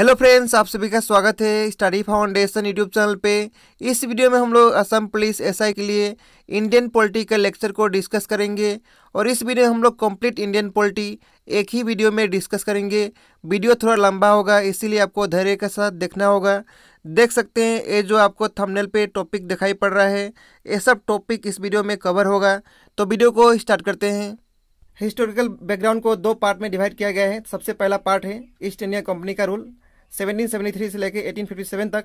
hello friends आप सभी का स्वागत है स्टडी फाउंडेशन यूट्यूब चैनल पे इस वीडियो में हम लोग असम पुलिस एसआई के लिए इंडियन का लेक्चर को डिस्कस करेंगे और इस वीडियो में हम लोग कंप्लीट इंडियन पॉलिटी एक ही वीडियो में डिस्कस करेंगे वीडियो थोड़ा लंबा होगा इसीलिए आपको धैर्य के साथ देखना होगा देख सकते हैं ये जो आपको थमनेल पे टॉपिक दिखाई पड़ रहा है ये सब टॉपिक इस वीडियो में कवर होगा तो वीडियो को स्टार्ट करते हैं हिस्टोरिकल बैकग्राउंड को दो पार्ट में डिवाइड किया गया है सबसे पहला पार्ट है ईस्ट इंडिया कंपनी का रूल 1773 से लेके 1857 तक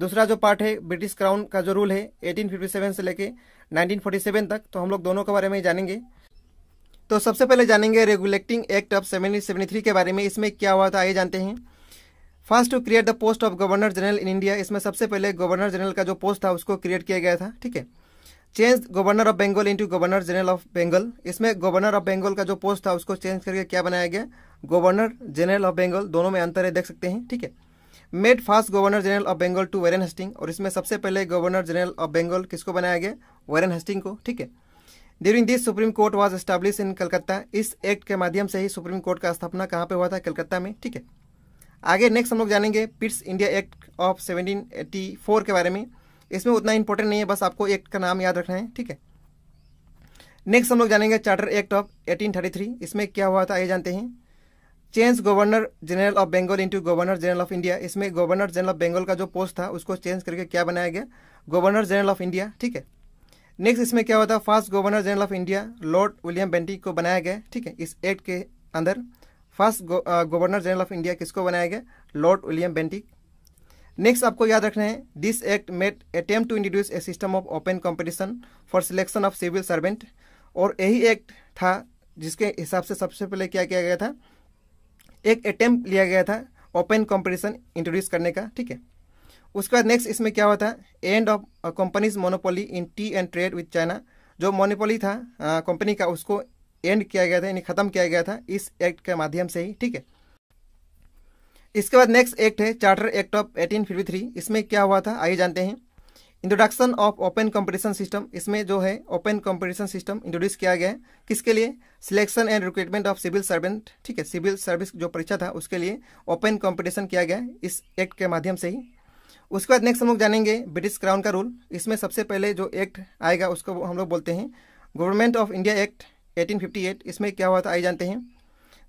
दूसरा जो पार्ट है ब्रिटिश क्राउन का जो रूल है 1857 से लेके 1947 तक तो हम लोग दोनों के बारे में जानेंगे तो सबसे पहले जानेंगे रेगुलेटिंग एक्ट ऑफ 1773 के बारे में इसमें क्या हुआ था ये जानते हैं first to create the post of governor general in India इसमें सबसे पहले गवर्नर जनरल का जो पोस्ट था उसको क्रिएट किया गया था ठीक है change governor of Bengal into governor general of Bengal इसमें गवर्नर ऑफ बंगाल का जो पोस्ट था उसको चेंज करके क्या बनाया गया गवर्नर जनरल ऑफ बंगाल दोनों में अंतर है देख सकते हैं ठीक है made first governor general of Bengal to Warren Hastings और इसमें सबसे पहले गवर्नर जनरल ऑफ बंगाल किसको बनाया गया वेरन हस्टिंग को ठीक है during this supreme court was establish in Calcutta इस एक्ट के माध्यम से ही सुप्रीम कोर्ट का स्थापना कहाँ पे हुआ था कलकत्ता में ठीक है आगे नेक्स्ट हम लोग जानेंगे पिट्स इंडिया एक्ट ऑफ 1784 के बारे में इसमें उतना इंपॉर्टेंट नहीं है बस आपको एक्ट का नाम याद रखना है ठीक है नेक्स्ट हम लोग जानेंगे चार्टर एक्ट ऑफ थ्री इसमें क्या हुआ था ये जानते हैं change governor general of Bengal into governor general of India इसमें गवर्नर जनरल ऑफ बंगाल का जो पोस्ट था उसको चेंज करके क्या बनाया गया गवर्नर जनरल ऑफ इंडिया ठीक है नेक्स्ट इसमें क्या हुआ था first governor general of India lord William Bentinck को बनाया गया ठीक है इस एक्ट के अंदर first governor general of India किसको बनाया गया लॉर्ड विलियम बेंटिक नेक्स्ट आपको याद रखना है this act made attempt to introduce a system of open competition for selection of civil servant और यही एक्ट था जिसके हिसाब से सबसे पहले क्या किया गया था एक अटेम्प लिया गया था ओपन कंपटीशन इंट्रोड्यूस करने का ठीक है उसके बाद नेक्स्ट इसमें क्या हुआ था end of companies monopoly in tea and trade with China जो मोनोपोली था कंपनी का उसको एंड किया गया था यानी ख़त्म किया गया था इस एक्ट के माध्यम से ही ठीक है इसके बाद नेक्स्ट एक्ट है charter act of eighteen fifty three इसमें क्या हुआ था आइए जानते हैं introduction of open competition system इसमें जो है ओपन कंपटीशन सिस्टम इंट्रोड्यूस किया गया है किसके लिए selection and recruitment of civil servant ठीक है सिविल सर्विस जो परीक्षा था उसके लिए ओपन कंपटीशन किया गया है इस एक्ट के माध्यम से ही उसके बाद नेक्स्ट हम लोग जानेंगे ब्रिटिश क्राउन का रूल इसमें सबसे पहले जो एक्ट आएगा उसको हम लोग बोलते हैं गवर्नमेंट ऑफ इंडिया एक्ट 1858 इसमें क्या हुआ था आइए जानते हैं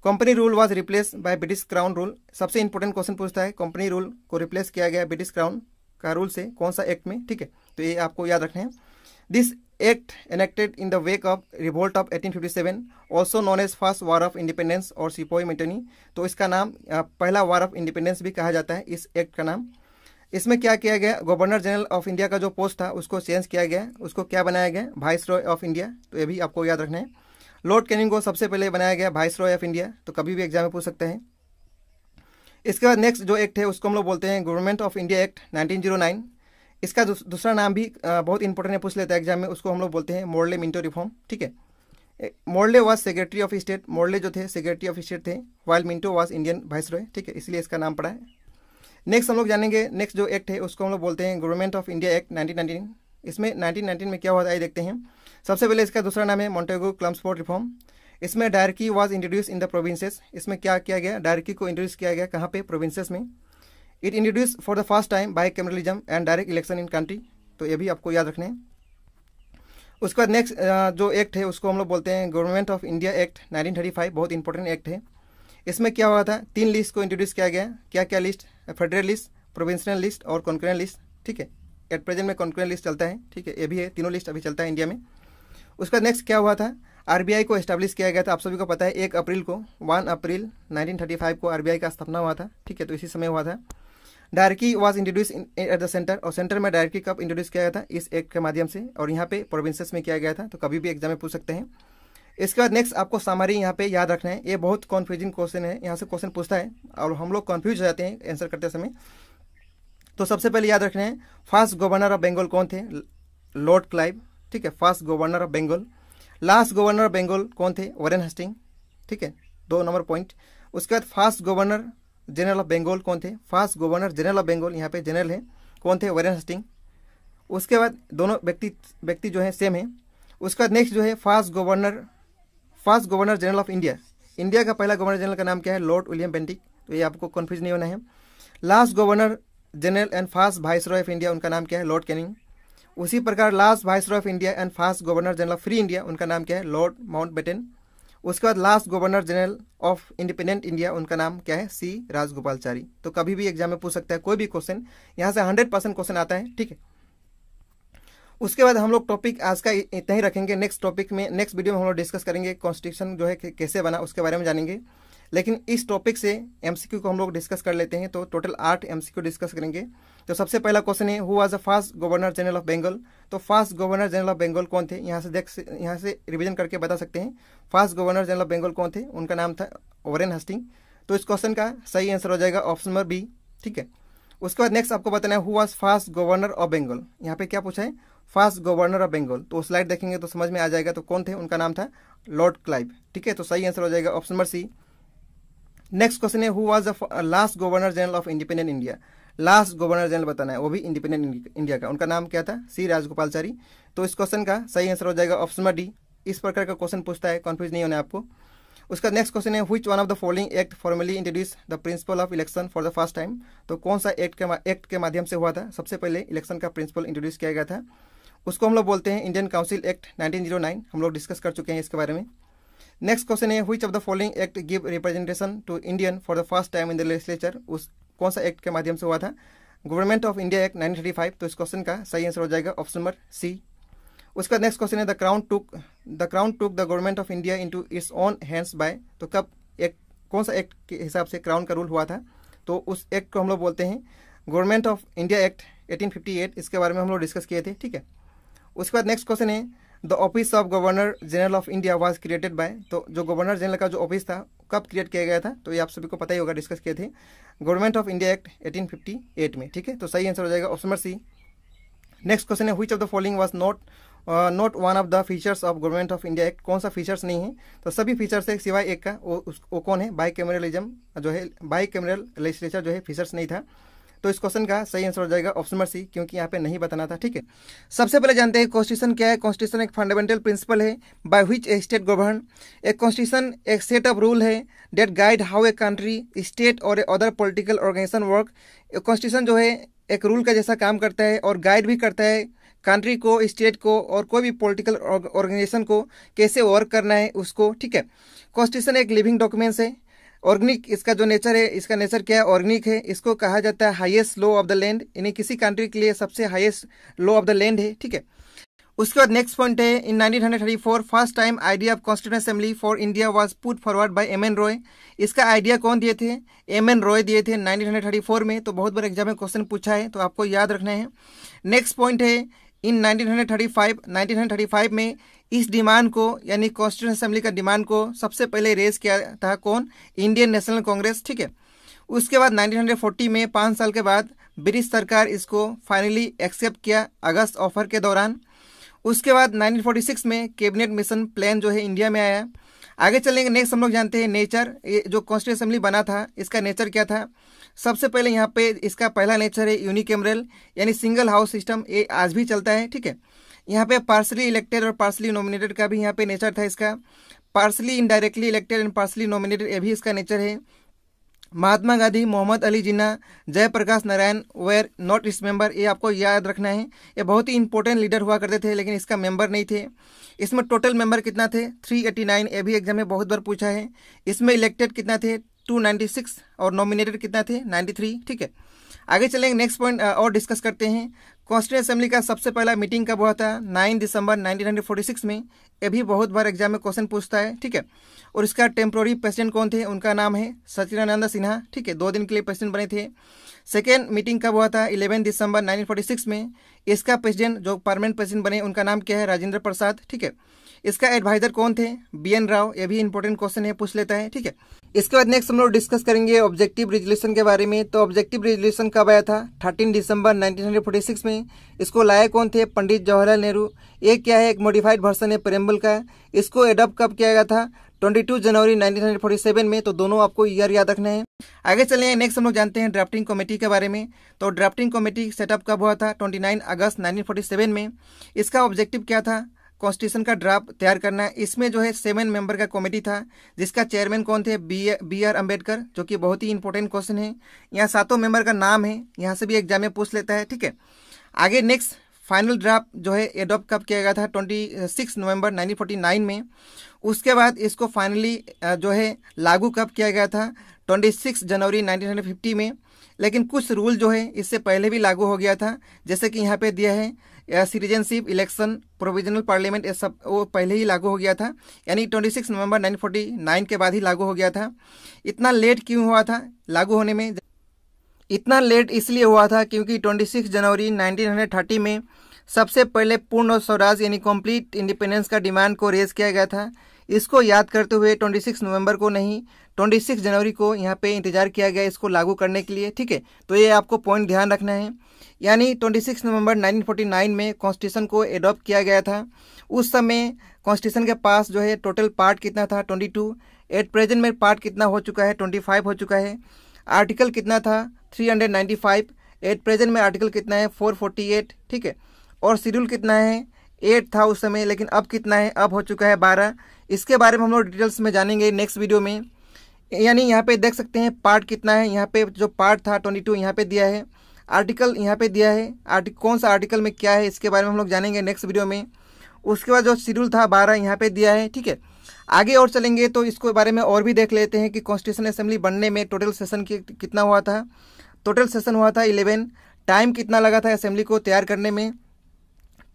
company rule was replace by British crown rule सबसे इंपॉर्टेंट क्वेश्चन पूछता है कंपनी रूल को रिप्लेस किया गया ब्रिटिश क्राउन का रूल से कौन सा एक्ट में ठीक है तो ये आपको याद रखना है this act enacted in the wake of revolt of 1857 also known as first war of independence और सिपोई मिटनी तो इसका नाम पहला वार ऑफ इंडिपेंडेंस भी कहा जाता है इस एक्ट का नाम इसमें क्या किया गया गवर्नर जनरल ऑफ इंडिया का जो पोस्ट था उसको चेंज किया गया उसको क्या बनाया गया वाइस रॉय ऑफ इंडिया तो ये भी आपको याद रखना है लॉर्ड कैनिंग को सबसे पहले बनाया गया वाइस रॉय ऑफ इंडिया तो कभी भी एग्जाम में पूछ सकते हैं इसके बाद नेक्स्ट जो एक्ट है उसको हम लोग बोलते हैं गवर्नमेंट ऑफ इंडिया एक्ट 1909 इसका दूसरा नाम भी बहुत इंपॉर्टेंट है पूछ लेता है एग्जाम में उसको हम लोग बोलते हैं मोरले मिंटो रिफॉर्म ठीक है Morley was secretary of state Morley जो थे सेक्रेटरी ऑफ स्टेट थे while Minto was Indian viceroy ठीक है इसलिए इसका नाम पड़ा है नेक्स्ट हम लोग जानेंगे नेक्स्ट जो एक्ट है उसको हम लोग बोलते हैं government of India act nineteen इसमें नाइनटीन में क्या हुआ था ये देखते हैं सबसे पहले इसका दूसरा नाम है मोन्टेगो क्लम्सपोर्ट रिफॉर्म इसमें dyarchy was introduce in the provinces इसमें क्या किया गया डायरकी को इंट्रोड्यूस किया गया कहाँ पे प्रोविंसेस में it introduce for the first time by bicameralism and direct election in country तो ये भी आपको याद रखना है उसके बाद नेक्स्ट जो एक्ट है उसको हम लोग बोलते हैं गवर्नमेंट ऑफ इंडिया एक्ट 1935 बहुत इंपॉर्टेंट एक्ट है इसमें क्या हुआ था तीन लिस्ट को इंट्रोड्यूस किया गया क्या क्या list federal list provincial list और कॉन्क्रेंट लिस्ट ठीक है एट प्रेजेंट में कॉन्क्रेंट लिस्ट चलता है ठीक है ये भी है तीनों लिस्ट अभी चलता है इंडिया में उसका नेक्स्ट क्या हुआ था आरबीआई को एस्टेब्लिश किया गया था आप सभी को पता है एक अप्रैल को वन अप्रैल 1935 को आरबीआई का स्थापना हुआ था ठीक है तो इसी समय हुआ था dyarchy was introduce at the centre और सेंटर में डायरकी कब इंट्रोड्यूस किया गया था इस एक्ट के माध्यम से और यहाँ पे प्रोविंसेस में किया गया था तो कभी भी एग्जाम में पूछ सकते हैं इसके बाद नेक्स्ट आपको सामारी यहाँ पे याद रखना है ये बहुत कॉन्फ्यूजिंग क्वेश्चन है यहाँ से क्वेश्चन पूछता है और हम लोग कन्फ्यूज हो जाते हैं आंसर करते समय तो सबसे पहले याद रखना है फर्स्ट गवर्नर ऑफ बंगाल कौन थे लॉर्ड क्लाइव ठीक है first governor of Bengal last governor of Bengal कौन थे वॉरेन हस्टिंग ठीक है दो नंबर पॉइंट उसके बाद first governor general of Bengal कौन थे first governor general of Bengal यहाँ पे जनरल है कौन थे वरेन हस्टिंग उसके बाद दोनों व्यक्ति व्यक्ति जो है सेम है उसके बाद नेक्स्ट जो है first governor first governor general of India India का पहला गवर्नर जनरल का नाम क्या है लॉर्ड विलियम बेंटिक तो ये आपको कन्फ्यूज नहीं होना है last governor general and first viceroy of India उनका नाम क्या है लॉर्ड कैनिंग उसी प्रकार last vice of India and first governor general of free India उनका नाम क्या है लॉर्ड माउंट उसके बाद last governor general of independent India उनका नाम क्या है सी राजगोपालचारी तो कभी भी एग्जाम में पूछ सकता है कोई भी क्वेश्चन यहाँ से हंड्रेड परसेंट क्वेश्चन आता है ठीक है उसके बाद हम लोग टॉपिक आज का इतना ही रखेंगे नेक्स्ट टॉपिक में नेक्स्ट वीडियो में हम लोग डिस्कस करेंगे कॉन्स्टिट्यूशन जो है कैसे बना उसके बारे में जानेंगे लेकिन इस टॉपिक से एमसीक्यू को हम लोग डिस्कस कर लेते हैं तो टोटल आठ एमसीक्यू डिस्कस करेंगे तो सबसे पहला क्वेश्चन है who was a first governor general of Bengal तो first governor general of Bengal कौन थे यहाँ से देख यहाँ से रिविजन करके बता सकते हैं first governor general of Bengal कौन थे उनका नाम था ओवरन हस्टिंग तो इस क्वेश्चन का सही आंसर हो जाएगा ऑप्शन नंबर बी ठीक है उसके बाद नेक्स्ट आपको बताना है who was first governor of Bengal यहाँ पे क्या पूछा है फर्स्ट गवर्नर ऑफ बंगाल तो स्लाइड देखेंगे तो समझ में आ जाएगा तो कौन थे उनका नाम था लॉर्ड क्लाइव ठीक है तो सही आंसर हो जाएगा option number C next question है who was the last governor general of independent India last governor general बताना है वो भी इंडिपेंडेंट इंडिया का उनका नाम क्या था सी राजगोपालचारी तो इस क्वेश्चन का सही आंसर हो जाएगा ऑप्शन नंबर डी इस प्रकार का क्वेश्चन पूछता है कन्फ्यूज नहीं होना है आपको उसका नेक्स्ट क्वेश्चन है which one of the following act formally introduce the principle of election for the first time तो कौन सा एक्ट के एक्ट के माध्यम से हुआ था सबसे पहले इलेक्शन का प्रिंसिपल इंट्रोड्यूस किया गया था उसको हम लोग बोलते हैं इंडियन काउंसिल एक्ट 1909 हम लोग डिस्कस कर चुके हैं इसके बारे में नेक्स्ट क्वेश्चन है which of the following act give representation to Indian for the first time in the legislature उस कौन सा एक्ट के माध्यम से हुआ था गवर्नमेंट ऑफ इंडिया एक्ट 1935 तो इस क्वेश्चन का सही आंसर हो जाएगा ऑप्शन नंबर सी उसका नेक्स्ट क्वेश्चन है the crown took the crown took the government of India into its own hands by तो कब एक कौन सा एक्ट के हिसाब से क्राउन का रूल हुआ था तो उस एक्ट को हम लोग बोलते हैं गवर्नमेंट ऑफ इंडिया एक्ट 1858 इसके बारे में हम लोग डिस्कस किए थे ठीक है उसके बाद नेक्स्ट क्वेश्चन है the office of governor general of India was created by तो जो गवर्नर जनरल का जो ऑफिस था कब क्रिएट किया गया था तो ये आप सभी को पता ही होगा डिस्कस किए थे गवर्नमेंट ऑफ इंडिया एक्ट 1858 में ठीक है तो सही आंसर हो जाएगा option number C next question है which of the following was not not one of the features of government of India act कौन सा फीचर्स नहीं है तो सभी फीचर्स है सिवाय एक का वो, वो कौन है बाई कैमरलिज्म जो है बाई कैमरल लेजिस्लेचर जो है फीचर्स नहीं था तो इस क्वेश्चन का सही आंसर हो जाएगा ऑप्शन नंबर सी क्योंकि यहाँ पे नहीं बताना था ठीक है सबसे पहले जानते हैं कॉन्स्टिट्यूशन क्या है कॉन्स्टिट्यूशन एक फंडामेंटल प्रिंसिपल है by which a state govern a constitution एक सेट ऑफ रूल है that guide how a country state और a other political organisation work constitution जो है एक रूल का जैसा काम करता है और गाइड भी करता है कंट्री को स्टेट को और कोई भी पॉलिटिकल ऑर्गेनाइजेशन को कैसे वर्क करना है उसको ठीक है कॉन्स्टिट्यूशन एक लिविंग डॉक्यूमेंट्स है ऑर्गेनिक इसका जो नेचर है इसका नेचर क्या है ऑर्गेनिक है इसको कहा जाता है highest law of the land यानी किसी कंट्री के लिए सबसे highest law of the land है ठीक है उसके बाद नेक्स्ट पॉइंट है in 1934 first time idea of constituent assembly for India was put forward by M N Roy इसका आइडिया कौन दिए थे एम एन रॉय दिए थे 1934 में तो बहुत बार एग्जाम में क्वेश्चन पूछा है तो आपको याद रखना है नेक्स्ट पॉइंट है इन 1935 1935 में इस डिमांड को यानी कॉन्स्टिट्यूशन असेंबली का डिमांड को सबसे पहले रेज किया था कौन इंडियन नेशनल कांग्रेस ठीक है उसके बाद 1940 में पाँच साल के बाद ब्रिटिश सरकार इसको फाइनली एक्सेप्ट किया अगस्त ऑफर के दौरान उसके बाद 1946 में कैबिनेट मिशन प्लान जो है इंडिया में आया आगे चलेंगे नेक्स्ट हम लोग जानते हैं नेचर ये जो कॉन्स्टिट्यूशन असेंबली बना था इसका नेचर क्या था सबसे पहले यहाँ पे इसका पहला नेचर है यूनिकेमरल यानी सिंगल हाउस सिस्टम ये आज भी चलता है ठीक है यहाँ पे पार्सली इलेक्टेड और पार्सली नॉमिनेटेड का भी यहाँ पे नेचर था इसका partly indirectly elected and partly nominated ये भी इसका नेचर है महात्मा गांधी मोहम्मद अली जिन्ना जयप्रकाश नारायण वेयर नॉट इस मेंबर ये आपको याद रखना है ये बहुत ही इंपॉर्टेंट लीडर हुआ करते थे लेकिन इसका मेंबर नहीं थे इसमें टोटल मेंबर कितना थे 389 ये भी एग्जाम में बहुत बार पूछा है इसमें इलेक्टेड कितना थे टू नाइन्टी सिक्स और नॉमिनेटेड कितना थे नाइन्टी थ्री ठीक है आगे चलेंगे नेक्स्ट पॉइंट और डिस्कस करते हैं कॉन्स्टिट्यूंट असेंबली का सबसे पहला मीटिंग कब हुआ था नाइन दिसंबर 1946 में ये भी बहुत बार एग्जाम में क्वेश्चन पूछता है ठीक है और इसका टेम्प्रोरी प्रेसिडेंट कौन थे उनका नाम है सचिनानंद सिन्हा ठीक है दो दिन के लिए प्रेसिडेंट बने थे सेकेंड मीटिंग कब हुआ था इलेवन दिसंबर नाइनटीन में इसका प्रेसिडेंट जो परमानेंट प्रेसिडेंट बने उनका नाम क्या है राजेंद्र प्रसाद ठीक है इसका एडवाइजर कौन थे बी एन राव ये भी इंपॉर्टेंट क्वेश्चन है पूछ लेता है ठीक है इसके बाद नेक्स्ट हम लोग डिस्कस करेंगे ऑब्जेक्टिव रिजोल्यूशन के बारे में तो ऑब्जेक्टिव रेजुलेशन कब आया था 13 दिसंबर 1946 में इसको लाए कौन थे पंडित जवाहरलाल नेहरू ये क्या है एक मॉडिफाइड वर्सन है प्रेम्बल का इसको एडॉप्ट कब किया गया था 22 जनवरी 1947 में तो दोनों आपको ईयर याद रखना है आगे चले नेक्स्ट हम लोग जानते हैं ड्राफ्टिंग कमेटी के बारे में तो ड्राफ्टिंग कमेटी सेटअप कब हुआ था 29 अगस्त 1947 में इसका ऑब्जेक्टिव क्या था कॉन्स्टिट्यूशन का ड्राफ्ट तैयार करना है इसमें जो है सेवन मेंबर का कमेटी था जिसका चेयरमैन कौन थे बी बी आर अम्बेडकर जो कि बहुत ही इंपॉर्टेंट क्वेश्चन है यहाँ सातों मेंबर का नाम है यहाँ से भी एग्जाम में पूछ लेता है ठीक है आगे नेक्स्ट फाइनल ड्राफ्ट जो है एडॉप्ट कब किया गया था ट्वेंटी सिक्स नवम्बर में उसके बाद इसको फाइनली जो है लागू कब किया गया था ट्वेंटी जनवरी नाइनटीन में लेकिन कुछ रूल जो है इससे पहले भी लागू हो गया था जैसे कि यहाँ पे दिया है सिटीजनशिप इलेक्शन प्रोविजनल पार्लियामेंट ये सब वो पहले ही लागू हो गया था यानी 26 नवंबर 1949 के बाद ही लागू हो गया था इतना लेट क्यों हुआ था लागू होने में इतना लेट इसलिए हुआ था क्योंकि 26 जनवरी 1930 में सबसे पहले पूर्ण स्वराज यानी कंप्लीट इंडिपेंडेंस का डिमांड को रेज किया गया था इसको याद करते हुए 26 नवंबर को नहीं ट्वेंटी सिक्स जनवरी को यहाँ पे इंतज़ार किया गया इसको लागू करने के लिए ठीक है तो ये आपको पॉइंट ध्यान रखना है यानी ट्वेंटी सिक्स नवंबर 1949 में कॉन्स्टिट्यूशन को एडॉप्ट किया गया था उस समय कॉन्स्टिट्यूशन के पास जो है टोटल पार्ट कितना था 22 एट प्रेजेंट में पार्ट कितना हो चुका है 25 हो चुका है आर्टिकल कितना था 395 एट प्रेजेंट में आर्टिकल कितना है 448 ठीक है और शेड्यूल कितना है एट था उस समय लेकिन अब कितना है अब हो चुका है बारह इसके बारे में हम लोग डिटेल्स में जानेंगे नेक्स्ट वीडियो में यानी यहाँ पे देख सकते हैं पार्ट कितना है यहाँ पे जो पार्ट था ट्वेंटी टू यहाँ पे दिया है आर्टिकल यहाँ पे दिया है आर्टिक कौन सा आर्टिकल में क्या है इसके बारे में हम लोग जानेंगे नेक्स्ट वीडियो में उसके बाद जो शेड्यूल था बारह यहाँ पे दिया है ठीक है आगे और चलेंगे तो इसके बारे में और भी देख लेते हैं कि कॉन्स्टिट्यूशन असेंबली बनने में टोटल सेशन कितना हुआ था टोटल सेशन हुआ था इलेवन टाइम कितना लगा था असेंबली को तैयार करने में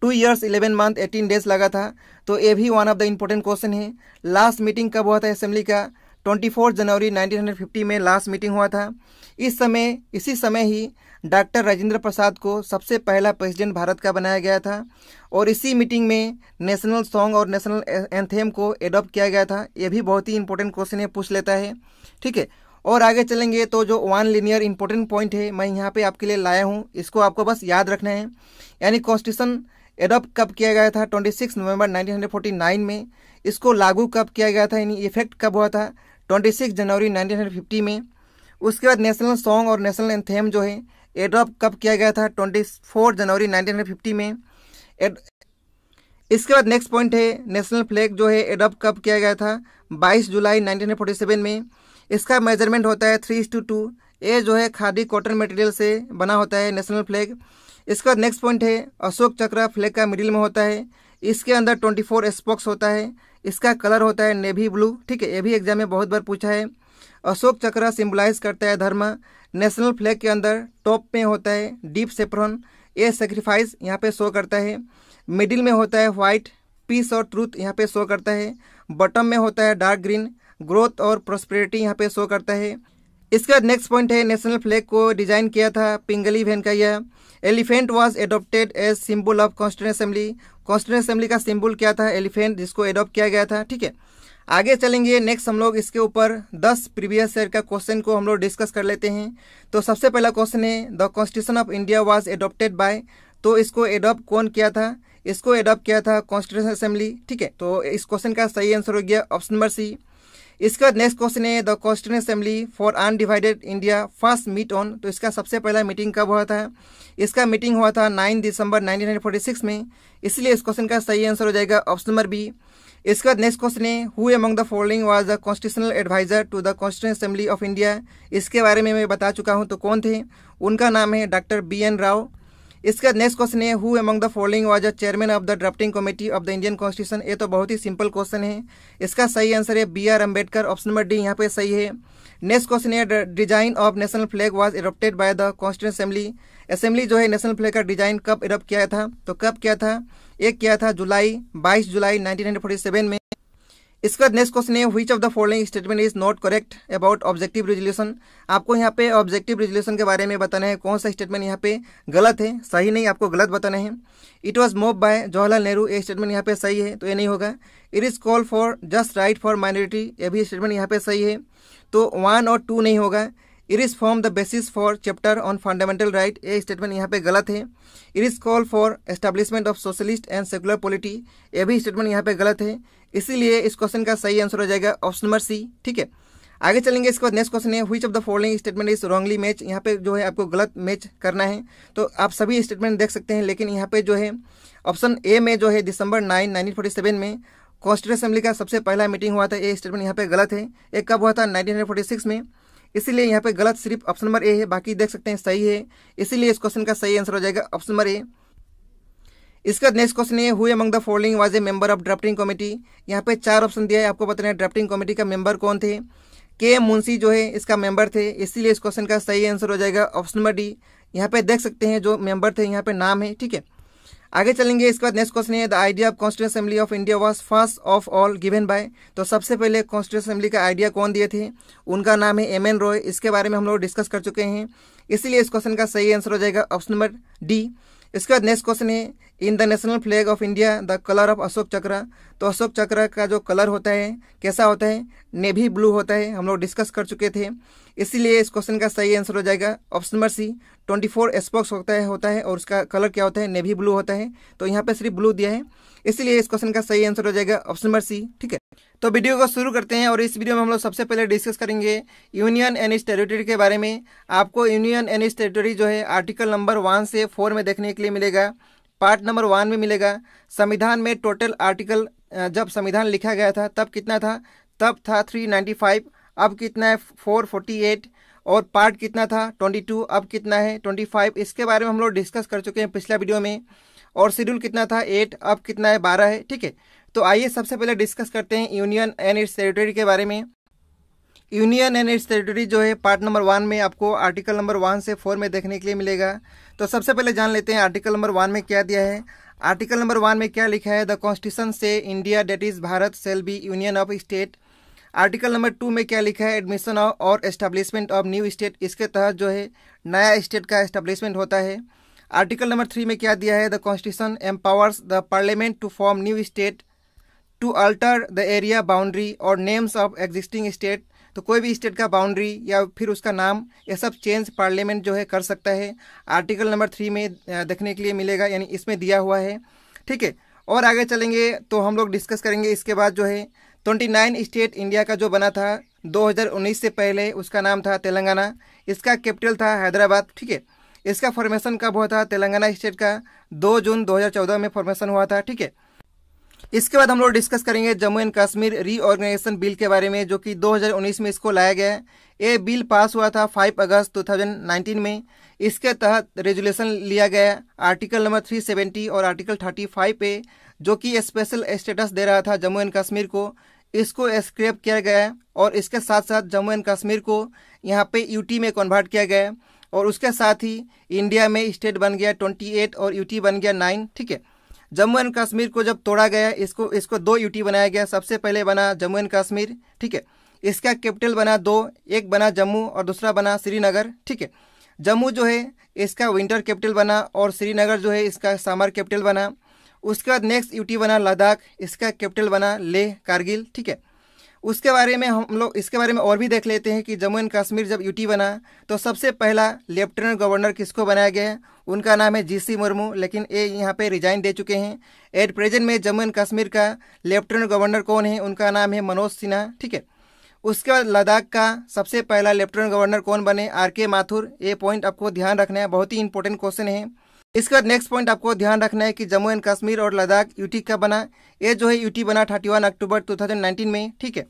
two years eleven month eighteen days लगा था तो ये भी one of the important question है लास्ट मीटिंग कब हुआ था असेंबली का ट्वेंटी फोर जनवरी 1950 में लास्ट मीटिंग हुआ था इस समय इसी समय ही डॉक्टर राजेंद्र प्रसाद को सबसे पहला प्रेसिडेंट भारत का बनाया गया था और इसी मीटिंग में नेशनल सॉन्ग और नेशनल एंथेम को एडॉप्ट किया गया था यह भी बहुत ही इंपॉर्टेंट क्वेश्चन है पूछ लेता है ठीक है और आगे चलेंगे तो जो वन लिनियर इंपॉर्टेंट पॉइंट है मैं यहाँ पे आपके लिए लाया हूँ इसको आपको बस याद रखना है यानी कॉन्स्टिट्यूशन एडॉप्ट कब किया गया था 26 नवंबर 1949 में इसको लागू कब किया गया था यानी इफेक्ट कब हुआ था 26 जनवरी 1950 में उसके बाद नेशनल सॉन्ग और नेशनल एंथेम जो है एडॉप्ट कब किया गया था 24 जनवरी 1950 में एड... इसके बाद नेक्स्ट पॉइंट है नेशनल फ्लैग जो है एडॉप्ट कब किया गया था 22 जुलाई 1947 में इसका मेजरमेंट होता है थ्री टू टू ए जो है खादी कॉटन मटेरियल से बना होता है नेशनल फ्लैग इसके बाद नेक्स्ट पॉइंट है अशोक चक्र फ्लैग का मिडिल में होता है इसके अंदर ट्वेंटी फोर स्पोक्स होता है इसका कलर होता है नेवी ब्लू ठीक है ये भी एग्जाम में बहुत बार पूछा है अशोक चक्र सिम्बलाइज करता है धर्म नेशनल फ्लैग के अंदर टॉप में होता है डीप सेप्रॉन ए सेक्रीफाइस यहाँ पे शो करता है मिडिल में होता है व्हाइट पीस और ट्रूथ यहाँ पे शो करता है बॉटम में होता है डार्क ग्रीन ग्रोथ और प्रोस्पेरिटी यहाँ पे शो करता है इसका नेक्स्ट पॉइंट है नेशनल फ्लैग को डिजाइन किया था Pingali Venkayya elephant was adopted as symbol of constitution assembly constituent assembly का सिंबल क्या था एलिफेंट जिसको एडॉप्ट किया गया था ठीक है आगे चलेंगे नेक्स्ट हम लोग इसके ऊपर 10 प्रीवियस ईयर का क्वेश्चन को हम लोग डिस्कस कर लेते हैं तो सबसे पहला क्वेश्चन है the constitution of India was adopted by तो इसको एडॉप्ट कौन किया था इसको एडॉप्ट किया था कॉन्स्टिट्यूशन असेंबली ठीक है तो इस क्वेश्चन का सही आंसर हो गया ऑप्शन नंबर सी इसके बाद नेक्स्ट क्वेश्चन है the constituent assembly for undivided India first meet on तो इसका सबसे पहला मीटिंग कब हुआ था इसका मीटिंग हुआ था 9 दिसंबर 1946 में इसलिए इस क्वेश्चन का सही आंसर हो जाएगा ऑप्शन नंबर बी इसके बाद नेक्स्ट क्वेश्चन है who among the following was the constitutional adviser to the constituent assembly of India इसके बारे में मैं बता चुका हूँ तो कौन थे उनका नाम है डॉक्टर बी एन राव इसका नेक्स्ट क्वेश्चन है who among the following was a chairman of the drafting committee of the Indian constitution ये तो बहुत ही सिंपल क्वेश्चन है इसका सही आंसर है B R Ambedkar option number D यहाँ पे सही है नेक्स्ट क्वेश्चन है design of national flag was adopted by the constitution assembly assembly जो है नेशनल फ्लैग का डिजाइन कब इरप्ट किया था तो कब किया था एक किया था जुलाई बाईस जुलाई नाइनटीन में इसका नेक्स्ट क्वेश्चन है which of the following statement is not correct about objective resolution आपको यहाँ पे ऑब्जेक्टिव रिजोल्यूशन के बारे में बताना है कौन सा स्टेटमेंट यहाँ पे गलत है सही नहीं आपको गलत बताना है it was move by Jawaharlal Nehru ये स्टेटमेंट यहाँ पे सही है तो ये नहीं होगा it is call for just right for minority ये भी स्टेटमेंट यहाँ पे सही है तो वन और टू नहीं होगा it is form the basis for chapter on fundamental right ये स्टेटमेंट यहाँ पे गलत है it is call for establishment of socialist and secular polity ये भी स्टेटमेंट यहाँ पे गलत है इसीलिए इस क्वेश्चन का सही आंसर हो जाएगा ऑप्शन नंबर सी ठीक है आगे चलेंगे इसके बाद नेक्स्ट क्वेश्चन है which of the following statement is wrongly match यहाँ पे जो है आपको गलत मैच करना है तो आप सभी स्टेटमेंट देख सकते हैं लेकिन यहाँ पे जो है ऑप्शन ए में जो है दिसंबर नाइन नाइनटीन में कॉन्स्टिट्यूट असेंबली का सबसे पहला मीटिंग हुआ था ये स्टेटमेंट यहाँ पे गलत है ये कब हुआ था नाइनटीन में इसीलिए यहाँ पे गलत सिर्फ ऑप्शन नंबर ए है बाकी देख सकते हैं सही है इसीलिए इस क्वेश्चन का सही आंसर हो जाएगा ऑप्शन नंबर ए इसका नेक्स्ट क्वेश्चन ये हुई among the following was a member of drafting committee यहाँ पे चार ऑप्शन दिया है आपको बताना है ड्राफ्टिंग कमेटी का मेंबर कौन थे के मुंशी जो है इसका मेंबर थे इसीलिए इस क्वेश्चन का सही आंसर हो जाएगा ऑप्शन नंबर डी यहाँ पे देख सकते हैं जो मेंबर थे यहाँ पे नाम है ठीक है आगे चलेंगे इसके बाद नेक्स्ट क्वेश्चन है the idea of constitute assembly of India was first of all given by तो सबसे पहले कॉन्स्टिट्यूट असेंबली का आइडिया कौन दिए थे उनका नाम है एम एन रॉय इसके बारे में हम लोग डिस्कस कर चुके हैं इसीलिए इस क्वेश्चन का सही आंसर हो जाएगा ऑप्शन नंबर डी इसके बाद नेक्स्ट क्वेश्चन है in the national flag of India the colour of Ashoka Chakra तो अशोक चक्र का जो कलर होता है कैसा होता है नेवी ब्लू होता है हम लोग डिस्कस कर चुके थे इसीलिए इस क्वेश्चन का सही आंसर हो जाएगा option number C twenty four spokes होता है होता है और उसका कलर क्या होता है नेवी ब्लू होता है तो यहाँ पे सिर्फ ब्लू दिया है इसीलिए इस क्वेश्चन का सही आंसर हो जाएगा ऑप्शन नंबर सी ठीक है तो वीडियो को शुरू करते हैं और इस वीडियो में हम लोग सबसे पहले डिस्कस करेंगे यूनियन एंड इस टेरिटरी के बारे में आपको यूनियन एंड इस टेरिटरी जो है आर्टिकल नंबर वन से फोर में देखने के लिए मिलेगा पार्ट नंबर वन में मिलेगा संविधान में टोटल आर्टिकल जब संविधान लिखा गया था तब कितना था तब था 395 अब कितना है 448 और पार्ट कितना था 22 अब कितना है 25 इसके बारे में हम लोग डिस्कस कर चुके हैं पिछला वीडियो में और शेड्यूल कितना था 8 अब कितना है 12 है ठीक है तो आइए सबसे पहले डिस्कस करते हैं यूनियन एंड इट्स टेरिटरी के बारे में यूनियन एंड इट्स टेरिटरी जो है पार्ट नंबर वन में आपको आर्टिकल नंबर वन से फोर में देखने के लिए मिलेगा तो सबसे पहले जान लेते हैं आर्टिकल नंबर वन में क्या दिया है आर्टिकल नंबर वन में क्या लिखा है द कॉन्स्टिट्यूशन से India that is Bharat shall be union of state article number two में क्या लिखा है एडमिशन ऑफ और एस्टेब्लिशमेंट ऑफ न्यू स्टेट इसके तहत जो है नया स्टेट का एस्टेब्लिशमेंट होता है आर्टिकल नंबर थ्री में क्या दिया है the constitution empowers the parliament to form new state to alter the area boundary और नेम्स ऑफ एग्जिस्टिंग स्टेट तो कोई भी स्टेट का बाउंड्री या फिर उसका नाम यह सब चेंज पार्लियामेंट जो है कर सकता है आर्टिकल नंबर थ्री में देखने के लिए मिलेगा यानी इसमें दिया हुआ है ठीक है और आगे चलेंगे तो हम लोग डिस्कस करेंगे इसके बाद जो है ट्वेंटी नाइन स्टेट इंडिया का जो बना था उन्नीस से पहले उसका नाम था तेलंगाना इसका कैपिटल था हैदराबाद ठीक है इसका फॉर्मेशन कब हुआ था तेलंगाना स्टेट का 2 जून 2014 में फॉर्मेशन हुआ था ठीक है इसके बाद हम लोग डिस्कस करेंगे Jammu and Kashmir reorganisation bill के बारे में जो कि 2019 में इसको लाया गया है ये बिल पास हुआ था 5 अगस्त 2019 में इसके तहत रेजुलेशन लिया गया है आर्टिकल नंबर 370 और आर्टिकल 35 पे जो कि स्पेशल स्टेटस दे रहा था जम्मू एंड कश्मीर को इसको स्क्रैप किया गया है और इसके साथ साथ जम्मू एंड कश्मीर को यहाँ पे यूटी में कन्वर्ट किया गया और उसके साथ ही इंडिया में स्टेट बन गया 28 और यूटी बन गया 9 ठीक है जम्मू एंड कश्मीर को जब तोड़ा गया इसको इसको दो यूटी बनाया गया सबसे पहले बना जम्मू एंड कश्मीर ठीक है इसका कैपिटल बना दो एक बना जम्मू और दूसरा बना श्रीनगर ठीक है जम्मू जो है इसका विंटर कैपिटल बना और श्रीनगर जो है इसका समर कैपिटल बना उसके बाद नेक्स्ट यूटी बना लद्दाख इसका कैपिटल बना लेह कारगिल ठीक है उसके बारे में हम लोग इसके बारे में और भी देख लेते हैं कि जम्मू एंड कश्मीर जब यूटी बना तो सबसे पहला लेफ्टिनेंट गवर्नर किसको बनाया गया उनका नाम है जीसी मुर्मू लेकिन ये यहाँ पे रिजाइन दे चुके हैं एट प्रेजेंट में जम्मू एंड कश्मीर का लेफ्टिनेंट गवर्नर कौन है उनका नाम है मनोज सिन्हा ठीक है उसके बाद लद्दाख का सबसे पहला लेफ्टिनेंट गवर्नर कौन बने आर के माथुर ये पॉइंट आपको ध्यान रखना है बहुत ही इंपॉर्टेंट क्वेश्चन है इसके बाद नेक्स्ट पॉइंट आपको ध्यान रखना है कि जम्मू एंड कश्मीर और लद्दाख यूटी का बना ये जो है यूटी बना 31 अक्टूबर 2019 में ठीक है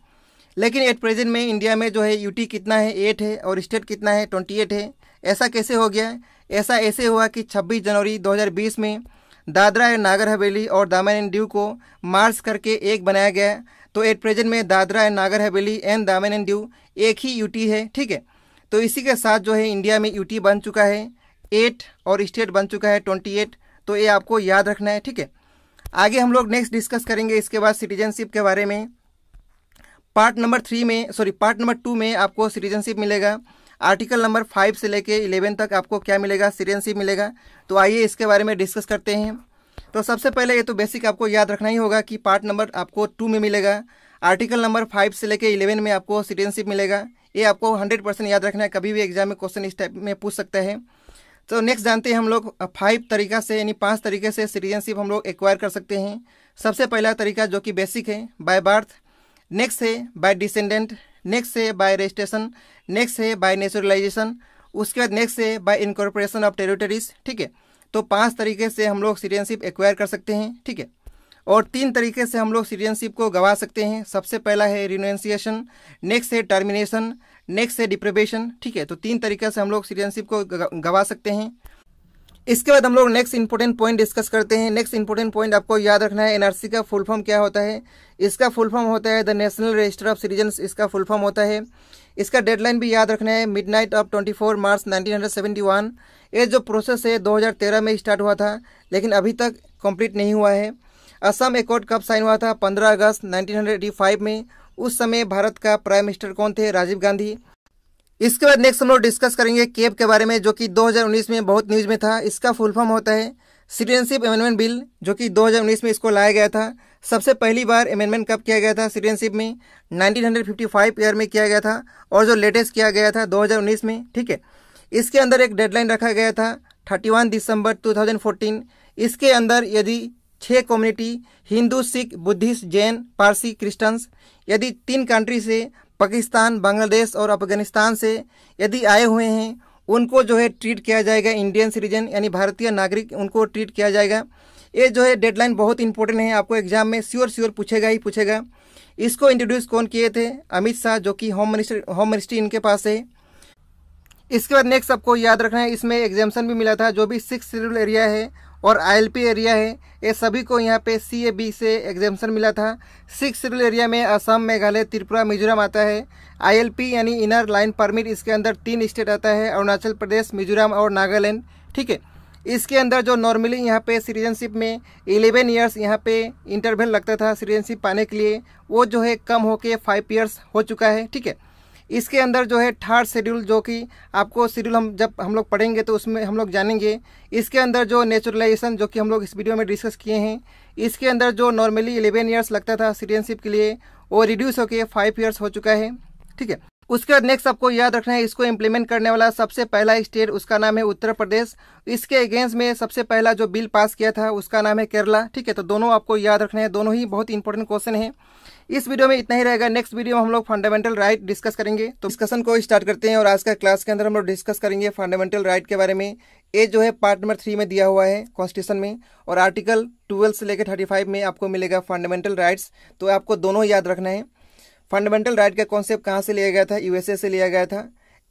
लेकिन एट प्रेजेंट में इंडिया में जो है यूटी कितना है एट है और स्टेट कितना है ट्वेंटी एट है ऐसा कैसे हो गया ऐसा ऐसे हुआ कि 26 जनवरी 2020 में दादरा एंड नागर हवेली और दामन एंड ड्यू को मार्च करके एक बनाया गया तो एट प्रेजेंट में दादरा एंड नागर हवेली एंड दामन एंड ड्यू एक ही यूटी है ठीक है तो इसी के साथ जो है इंडिया में यूटी बन चुका है एट और स्टेट बन चुका है ट्वेंटी एट तो ये आपको याद रखना है ठीक है आगे हम लोग नेक्स्ट डिस्कस करेंगे इसके बाद सिटीजनशिप के बारे में पार्ट नंबर थ्री में सॉरी पार्ट नंबर टू में आपको सिटीजनशिप मिलेगा आर्टिकल नंबर फाइव से लेके इलेवन तक आपको क्या मिलेगा सिटीजनशिप मिलेगा तो आइए इसके बारे में डिस्कस करते हैं तो सबसे पहले ये तो बेसिक आपको याद रखना ही होगा कि पार्ट नंबर आपको टू में मिलेगा आर्टिकल नंबर फाइव से लेके इलेवन में आपको सिटीजनशिप मिलेगा ये आपको हंड्रेड परसेंट याद रखना है कभी भी एग्जाम में क्वेश्चन इस टाइप में पूछ सकता है तो नेक्स्ट जानते हैं हम लोग फाइव तरीका से यानी पांच तरीके से सिटीजनशिप हम लोग एक्वायर कर सकते हैं सबसे पहला तरीका जो कि बेसिक है बाय बर्थ नेक्स्ट है बाय डिसेंडेंट नेक्स्ट है बाय रजिस्ट्रेशन नेक्स्ट है बाय नेचुरलाइजेशन उसके बाद नेक्स्ट है बाय इनकॉर्पोरेशन ऑफ टेरिटरीज ठीक है तो पांच तरीके से हम लोग सिटीजनशिप एक्वायर कर सकते हैं ठीक है और तीन तरीके से हम लोग सिटीजनशिप को गवा सकते हैं सबसे पहला है रिनोन्सिएशन नेक्स्ट है टर्मिनेशन नेक्स्ट है डिप्रेबेशन ठीक है तो तीन तरीके से हम लोग सिटीजनशिप को गंवा सकते हैं इसके बाद हम लोग नेक्स्ट इंपॉर्टेंट पॉइंट डिस्कस करते हैं नेक्स्ट इंपोर्टेंट पॉइंट आपको याद रखना है एनआरसी का फुल फॉर्म क्या होता है इसका फुल फॉर्म होता है the national register of citizen इसका फुल फॉर्म होता है इसका डेडलाइन भी याद रखना है mid of twenty March nineteen ये जो प्रोसेस है दो में स्टार्ट हुआ था लेकिन अभी तक कम्प्लीट नहीं हुआ है असम एकॉर्ड कब साइन हुआ था पंद्रह अगस्त नाइनटीन में उस समय भारत का प्राइम मिनिस्टर कौन थे राजीव गांधी इसके बाद नेक्स्ट हम लोग डिस्कस करेंगे केप के बारे में जो कि 2019 में बहुत न्यूज़ में था इसका फुल फॉर्म होता है सिटीजनशिप अमेंडमेंट बिल जो कि 2019 में इसको लाया गया था सबसे पहली बार अमेंडमेंट कब किया गया था सिटीजनशिप में 1955 ईयर में किया गया था और जो लेटेस्ट किया गया था 2019 में ठीक है इसके अंदर एक डेडलाइन रखा गया था 31 दिसंबर 2014 इसके अंदर यदि छः community Hindu Sikh Buddhist Jain Parsi Christians यदि तीन कंट्री से पाकिस्तान बांग्लादेश और अफगानिस्तान से यदि आए हुए हैं उनको जो है ट्रीट किया जाएगा इंडियन सिटीजन यानी भारतीय नागरिक उनको ट्रीट किया जाएगा ये जो है डेडलाइन बहुत इंपॉर्टेंट है आपको एग्जाम में श्योर श्योर पूछेगा ही पूछेगा इसको इंट्रोड्यूस कौन किए थे अमित शाह जो कि होम मिनिस्टर होम मिनिस्ट्री इनके पास है इसके बाद नेक्स्ट आपको याद रखना है इसमें एग्जामेशन भी मिला था जो भी सिक्स शेड्यूल एरिया है और आईएलपी एरिया है ये सभी को यहाँ पे सीएबी से एग्जामेशन मिला था सिक्स शेड्यूल एरिया में असम मेघालय त्रिपुरा मिजोरम आता है आईएलपी यानी इनर लाइन परमिट इसके अंदर तीन स्टेट आता है अरुणाचल प्रदेश मिजोरम और नागालैंड ठीक है इसके अंदर जो नॉर्मली यहाँ पे सिटीजनशिप में इलेवन ईयर्स यहाँ पे इंटरवल लगता था सिटीजनशिप पाने के लिए वो जो है कम होके फाइव ईयर्स हो चुका है ठीक है इसके अंदर जो है थर्ड शेड्यूल जो कि आपको शेड्यूल हम जब हम लोग पढ़ेंगे तो उसमें हम लोग जानेंगे इसके अंदर जो नेचुरलाइजेशन जो कि हम लोग इस वीडियो में डिस्कस किए हैं इसके अंदर जो नॉर्मली एलेवन ईयर्स लगता था सिटीजनशिप के लिए वो रिड्यूस होकर फाइव ईयर्स हो चुका है ठीक है उसके बाद नेक्स्ट आपको याद रखना है इसको इम्प्लीमेंट करने वाला सबसे पहला स्टेट उसका नाम है उत्तर प्रदेश इसके अगेंस्ट में सबसे पहला जो बिल पास किया था उसका नाम है केरला ठीक है तो दोनों आपको याद रखना है दोनों ही बहुत इंपॉर्टेंट क्वेश्चन है इस वीडियो में इतना ही रहेगा नेक्स्ट वीडियो में हम लोग फंडामेंटल राइट डिस्कस करेंगे तो डिस्कशन को स्टार्ट करते हैं और आज का क्लास के अंदर हम लोग डिस्कस करेंगे फंडामेंटल राइट के बारे में ए जो है पार्ट नंबर थ्री में दिया हुआ है कॉन्स्टिट्यूशन में और आर्टिकल ट्वेल्व से लेकर थर्टी फाइव में आपको मिलेगा फंडामेंटल राइट्स तो आपको दोनों याद रखना है फंडामेंटल राइट का कॉन्सेप्ट कहाँ से लिया गया था यूएसए से लिया गया था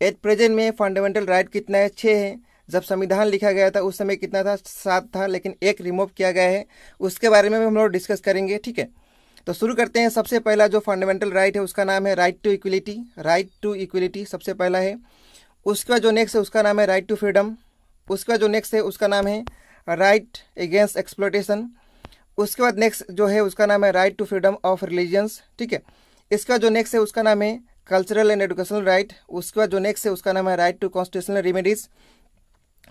एट प्रेजेंट में फंडामेंटल राइट कितना है छः है जब संविधान लिखा गया था उस समय कितना था सात था लेकिन एक रिमूव किया गया है उसके बारे में भी हम लोग डिस्कस करेंगे ठीक है तो शुरू करते हैं सबसे पहला जो फंडामेंटल राइट है उसका नाम है right to equality right to equality सबसे पहला है उसके बाद जो नेक्स्ट है उसका नाम है राइट टू फ्रीडम उसके बाद जो नेक्स्ट है उसका नाम है राइट अगेंस्ट एक्सप्लोटेशन उसके बाद नेक्स्ट जो है उसका नाम है right to freedom of religions ठीक है इसका जो नेक्स्ट है उसका नाम है कल्चरल एंड एजुकेशनल राइट उसके बाद जो नेक्स्ट है उसका नाम है राइट टू कॉन्स्टिट्यूशनल रेमेडीज़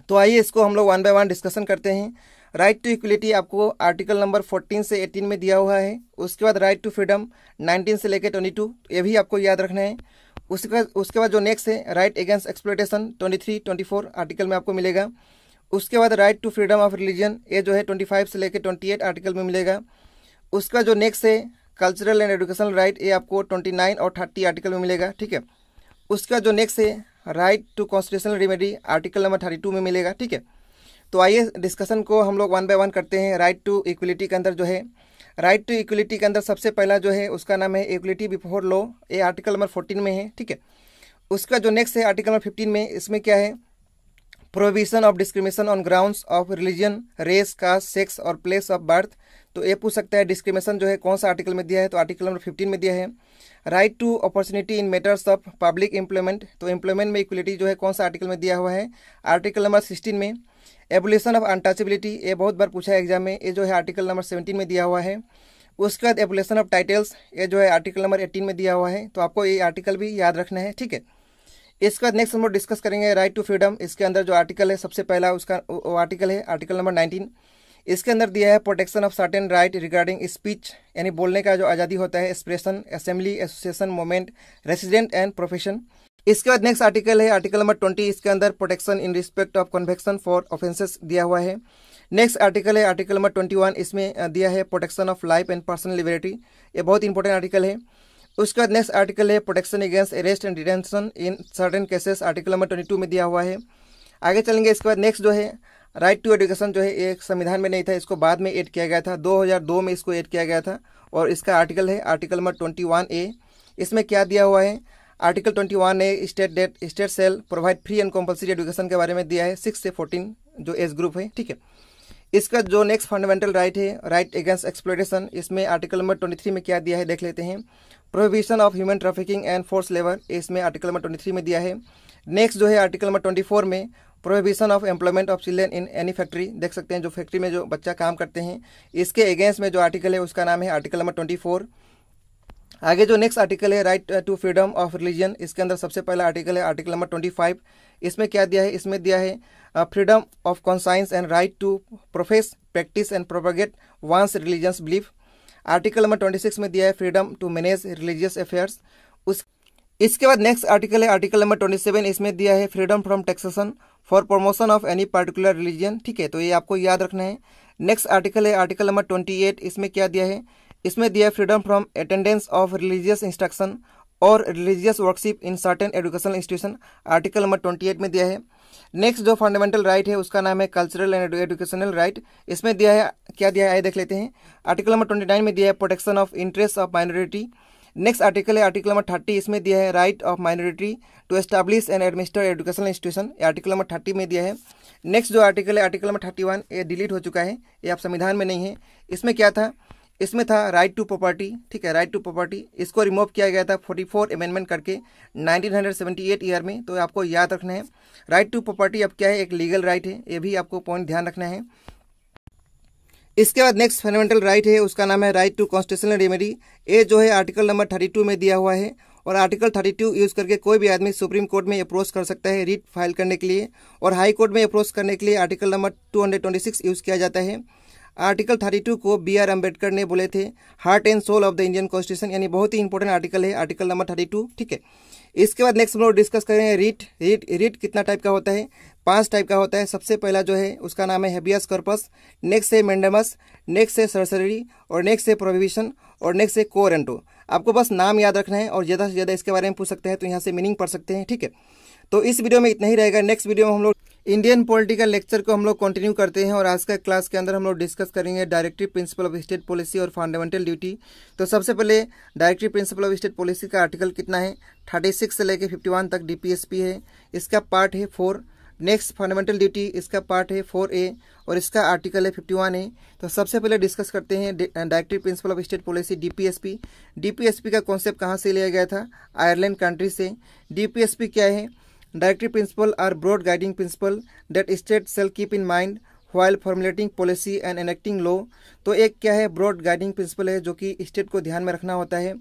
तो आइए इसको हम लोग वन बाय वन डिस्कशन करते हैं राइट टू इक्वलिटी आपको आर्टिकल नंबर 14 से 18 में दिया हुआ है उसके बाद राइट टू फ्रीडम 19 से लेकर 22 ये भी आपको याद रखना है उसके बाद उसके बाद जो नेक्स्ट है राइट अगेंस्ट एक्सप्लोटेशन 23 24 आर्टिकल में आपको मिलेगा उसके बाद right to freedom of religion ये जो है फाइव से लेकर एट आर्टिकल में मिलेगा उसके बाद जो नेक्स्ट है कल्चरल एंड एजुकेशनल राइट ये आपको नाइन और थर्टी आर्टिकल में मिलेगा ठीक है उसके बाद जो नेक्स्ट है right to constitutional remedy article number thirty में मिलेगा ठीक है तो आइए डिस्कशन को हम लोग वन बाय वन करते हैं राइट टू इक्वलिटी के अंदर जो है राइट टू इक्वलिटी के अंदर सबसे पहला जो है उसका नाम है इक्वलिटी बिफोर लॉ ये आर्टिकल नंबर फोर्टीन में है ठीक है उसका जो नेक्स्ट है आर्टिकल नंबर फिफ्टीन में इसमें क्या है provision of discrimination on ground of religion race caste sex और प्लेस ऑफ बर्थ तो ये पूछ सकता है डिस्क्रिमिनेशन जो है कौन सा आर्टिकल में दिया है तो आर्टिकल नंबर फिफ्टीन में दिया है right to opportunity in matters of public employment तो एम्प्लॉयमेंट में इक्वलिटी जो है कौन सा आर्टिकल में दिया हुआ है आर्टिकल नंबर सिक्सटीन में एबुलेशन ऑफ अनटचेबिलिटी ये बहुत बार पूछा है एग्जाम में ये जो है आर्टिकल नंबर सेवेंटीन में दिया हुआ है उसके बाद एबुलेशन ऑफ टाइटल्स ये जो है आर्टिकल नंबर एटीन में दिया हुआ है तो आपको ये आर्टिकल भी याद रखना है ठीक है इसके बाद नेक्स्ट हम लोग डिस्कस करेंगे राइट टू फ्रीडम इसके अंदर जो आर्टिकल है सबसे पहला उसका वो आर्टिकल है आर्टिकल नंबर नाइनटीन इसके अंदर दिया है protection of certain right regarding speech यानी बोलने का जो आज़ादी होता है expression assembly association movement resident and profession इसके बाद नेक्स्ट आर्टिकल है आर्टिकल नंबर ट्वेंटी इसके अंदर protection in respect of conviction for offences दिया हुआ है नेक्स्ट आर्टिकल है आर्टिकल नंबर ट्वेंटी वन इसमें दिया है protection of life and personal liberty ये बहुत इंपॉर्टेंट आर्टिकल है उसके बाद नेक्स्ट आर्टिकल है protection against arrest and detention in certain cases article number twenty two में दिया हुआ है आगे चलेंगे इसके बाद नेक्स्ट जो है राइट टू एडुकेशन जो है एक संविधान में नहीं था इसको बाद में ऐड किया गया था 2002 में इसको ऐड किया गया था और इसका आर्टिकल है article number twenty one A इसमें क्या दिया हुआ है आर्टिकल 21 ने state that state shall provide free and compulsory education के बारे में दिया है सिक्स से फोर्टीन जो एज ग्रुप है ठीक है इसका जो नेक्स्ट फंडामेंटल राइट है राइट अगेंस्ट एक्सप्लोटेशन इसमें आर्टिकल नंबर ट्वेंटी थ्री में क्या दिया है देख लेते हैं prohibition of human trafficking and force labour इसमें आर्टिकल नंबर ट्वेंटी थ्री में दिया है नेक्स्ट जो है आर्टिकल नंबर ट्वेंटी फोर में prohibition of employment of children in any factory देख सकते हैं जो फैक्ट्री में जो बच्चा काम करते हैं इसके अगेंस्ट में जो आर्टिकल है उसका नाम है आर्टिकल नंबर ट्वेंटी फोर आगे जो नेक्स्ट आर्टिकल है right to freedom of religion इसके अंदर सबसे पहला आर्टिकल है आर्टिकल नंबर ट्वेंटी फाइव इसमें क्या दिया है इसमें दिया है freedom of conscience and right to profess practice and propagate one's religious belief article number twenty six में दिया है freedom to manage religious affairs उस इसके बाद नेक्स्ट आर्टिकल है आर्टिकल नंबर ट्वेंटी सेवन इसमें दिया है freedom from taxation for promotion of any particular religion ठीक है तो ये आपको याद रखना है नेक्स्ट आर्टिकल है आर्टिकल नंबर ट्वेंटी एट इसमें क्या दिया है इसमें दिया freedom from attendance of religious instruction और religious worship in certain educational institution article number twenty eight में दिया है नेक्स्ट जो फंडामेंटल राइट है उसका नाम है कल्चरल एंड एजुकेशनल राइट इसमें दिया है क्या दिया है आइए देख लेते हैं आर्टिकल नंबर ट्वेंटी नाइन में दिया है protection of interest of minority next article है आर्टिकल नंबर थर्टी इसमें दिया है right of minority to establish and administer educational institution article number thirty में दिया है नेक्स्ट जो आर्टिकल है आर्टिकल नंबर थर्टी वन ये डिलीट हो चुका है ये आप संविधान में नहीं है इसमें क्या था इसमें था राइट टू प्रॉपर्टी ठीक है राइट टू प्रॉपर्टी इसको रिमूव किया गया था 44 अमेंडमेंट करके 1978 ईयर में तो आपको याद रखना है राइट टू प्रॉपर्टी अब क्या है एक लीगल राइट right है ये भी आपको पॉइंट ध्यान रखना है इसके बाद नेक्स्ट फंडामेंटल राइट है उसका नाम है राइट टू कॉन्स्टिट्यूशनल रेमेडी ये जो है आर्टिकल नंबर थर्टी में दिया हुआ है और आर्टिकल 32 यूज़ करके कोई भी आदमी सुप्रीम कोर्ट में अप्रोच कर सकता है रिट फाइल करने के लिए और हाई कोर्ट में अप्रोच करने के लिए आर्टिकल नंबर 226 यूज़ किया जाता है आर्टिकल 32 को बी आर अम्बेडकर ने बोले थे heart and soul of the Indian constitution यानी बहुत ही इंपॉर्टेंट आर्टिकल है आर्टिकल नंबर 32 ठीक है इसके बाद नेक्स्ट हम लोग डिस्कस करें रिट रिट रिट कितना टाइप का होता है पांच टाइप का होता है सबसे पहला जो है उसका नाम है हेबियस कॉर्पस नेक्स्ट है मेंडमस नेक्स्ट है सरसरी और नेक्स्ट है प्रोहिबिशन और नेक्स्ट है कोरेंटो आपको बस नाम याद रखना है और ज़्यादा से ज़्यादा इसके बारे में पूछ सकते हैं तो यहाँ से मीनिंग पढ़ सकते हैं ठीक है तो इस वीडियो में इतना ही रहेगा नेक्स्ट वीडियो में हम लोग इंडियन पॉलिटिकल लेक्चर को हम लोग कंटिन्यू करते हैं और आज का क्लास के अंदर हम लोग डिस्कस करेंगे directive principle of state policy और फंडामेंटल ड्यूटी तो सबसे पहले directive principle of state policy का आर्टिकल कितना है थर्टी सिक्स से लेकर फिफ्टी वन तक डीपीएसपी है इसका पार्ट है फोर नेक्स्ट फंडामेंटल ड्यूटी इसका पार्ट है फोर ए और इसका आर्टिकल है फिफ्टी वन ए तो सबसे पहले डिस्कस करते हैं directive principle of state policy DPSP DPSP का कॉन्सेप्ट कहाँ से लिया गया था आयरलैंड कंट्री से डीपीएसपी क्या है directive principle are broad guiding principle that state shall keep in mind while formulating policy and enacting law तो एक क्या है ब्रॉड गाइडिंग प्रिंसिपल है जो कि स्टेट को ध्यान में रखना होता है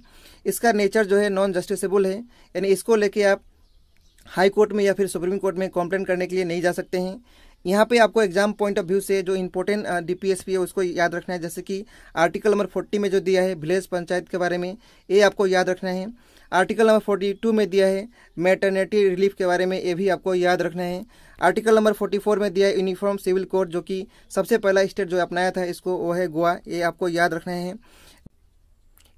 इसका नेचर जो है नॉन जस्टिसेबल है यानी इसको लेके आप हाई कोर्ट में या फिर सुप्रीम कोर्ट में कंप्लेंट करने के लिए नहीं जा सकते हैं यहाँ पे आपको एग्जाम पॉइंट ऑफ व्यू से जो इंपॉर्टेंट डीपीएसपी uh, है उसको याद रखना है जैसे कि आर्टिकल नंबर फोर्टी में जो दिया है विलेज पंचायत के बारे में ये आपको याद रखना है आर्टिकल नंबर फोर्टी टू में दिया है मेटर्निटी रिलीफ के बारे में ये भी आपको याद रखना है आर्टिकल नंबर फोर्टी फोर में दिया है यूनिफॉर्म सिविल कोड जो कि सबसे पहला स्टेट जो अपनाया था इसको वो है गोवा ये आपको याद रखना है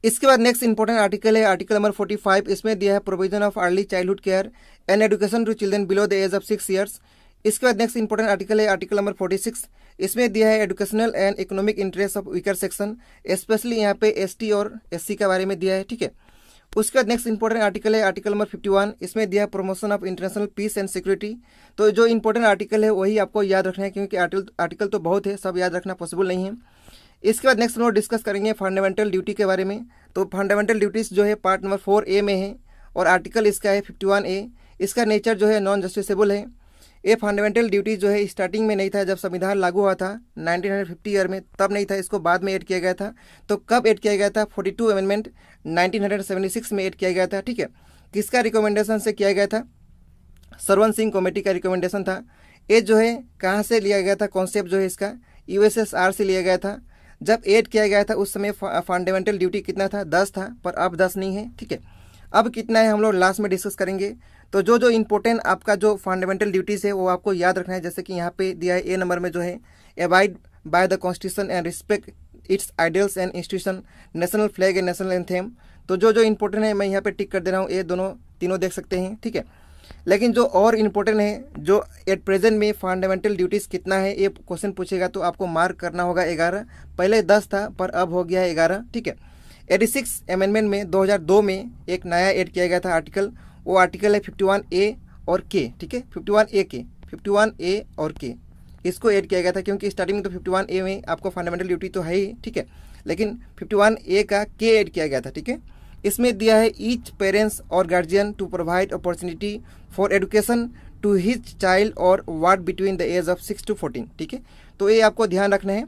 इसके बाद नेक्स्ट इंपॉर्टेंट आर्टिकल है आर्टिकल नंबर फोर्टी फाइव इसमें दिया है provision of early childhood care and education to children below the age of six years इसके बाद नेक्स्ट इंपॉर्टेंट आर्टिकल है आर्टिकल नंबर फोर्टी सिक्स इसमें दिया है educational and economic interest of weaker section specially यहाँ पे एस और S के बारे में दिया है ठीक है उसके बाद नेक्स्ट इंपॉर्टेंट आर्टिकल है आर्टिकल नंबर 51 इसमें दिया promotion of international peace and security तो जो इंपॉर्टेंट आर्टिकल है वही आपको याद रखना है क्योंकि आर्टिकल आर्टिकल तो बहुत है सब याद रखना पॉसिबल नहीं है इसके बाद नेक्स्ट हम लोग डिस्कस करेंगे फंडामेंटल ड्यूटी के बारे में तो फंडामेंटल ड्यूटीज़ जो है पार्ट नंबर फोर ए में है और आर्टिकल इसका है फिफ्टी वन ए इसका नेचर जो है नॉन जस्टिसेबल है ये फंडामेंटल ड्यूटी जो है स्टार्टिंग में नहीं था जब संविधान लागू हुआ था 1950 ईयर में तब नहीं था इसको बाद में ऐड किया गया था तो कब ऐड किया गया था 42 अमेंडमेंट 1976 में एड किया गया था ठीक है किसका रिकमेंडेशन से किया गया था सरवन सिंह कमेटी का रिकमेंडेशन था ये जो है कहाँ से लिया गया था कॉन्सेप्ट जो है इसका यूएसएसआर से लिया गया था जब एड किया गया था उस समय फंडामेंटल ड्यूटी कितना था दस था पर अब दस नहीं है ठीक है अब कितना है हम लोग लास्ट में डिस्कस करेंगे तो जो जो इम्पोर्टेंट आपका जो फंडामेंटल ड्यूटीज़ है वो आपको याद रखना है जैसे कि यहाँ पे दिया है ए नंबर में जो है abide by the constitution and respect its ideals and institution national flag and national anthem तो जो जो इंपॉर्टेंट है मैं यहाँ पे टिक कर दे रहा हूँ ये दोनों तीनों देख सकते हैं ठीक है लेकिन जो और इम्पोर्टेंट है जो एट प्रेजेंट में फंडामेंटल ड्यूटीज़ कितना है ये क्वेश्चन पूछेगा तो आपको मार्क करना होगा ग्यारह पहले दस था पर अब हो गया है ग्यारह ठीक है एटी सिक्स अमेंडमेंट में 2002 में एक नया ऐड किया गया था आर्टिकल वो आर्टिकल है 51 ए और के ठीक है 51 ए के 51 ए और के इसको ऐड किया गया था क्योंकि स्टार्टिंग में तो फिफ्टी वन ए में आपको फंडामेंटल ड्यूटी तो है ही ठीक है लेकिन फिफ्टी वन ए का के ऐड किया गया था ठीक है इसमें दिया है ईच पेरेंट्स और guardian to provide opportunity for education to his child और ward between the age of six to fourteen ठीक है तो ये आपको ध्यान रखना है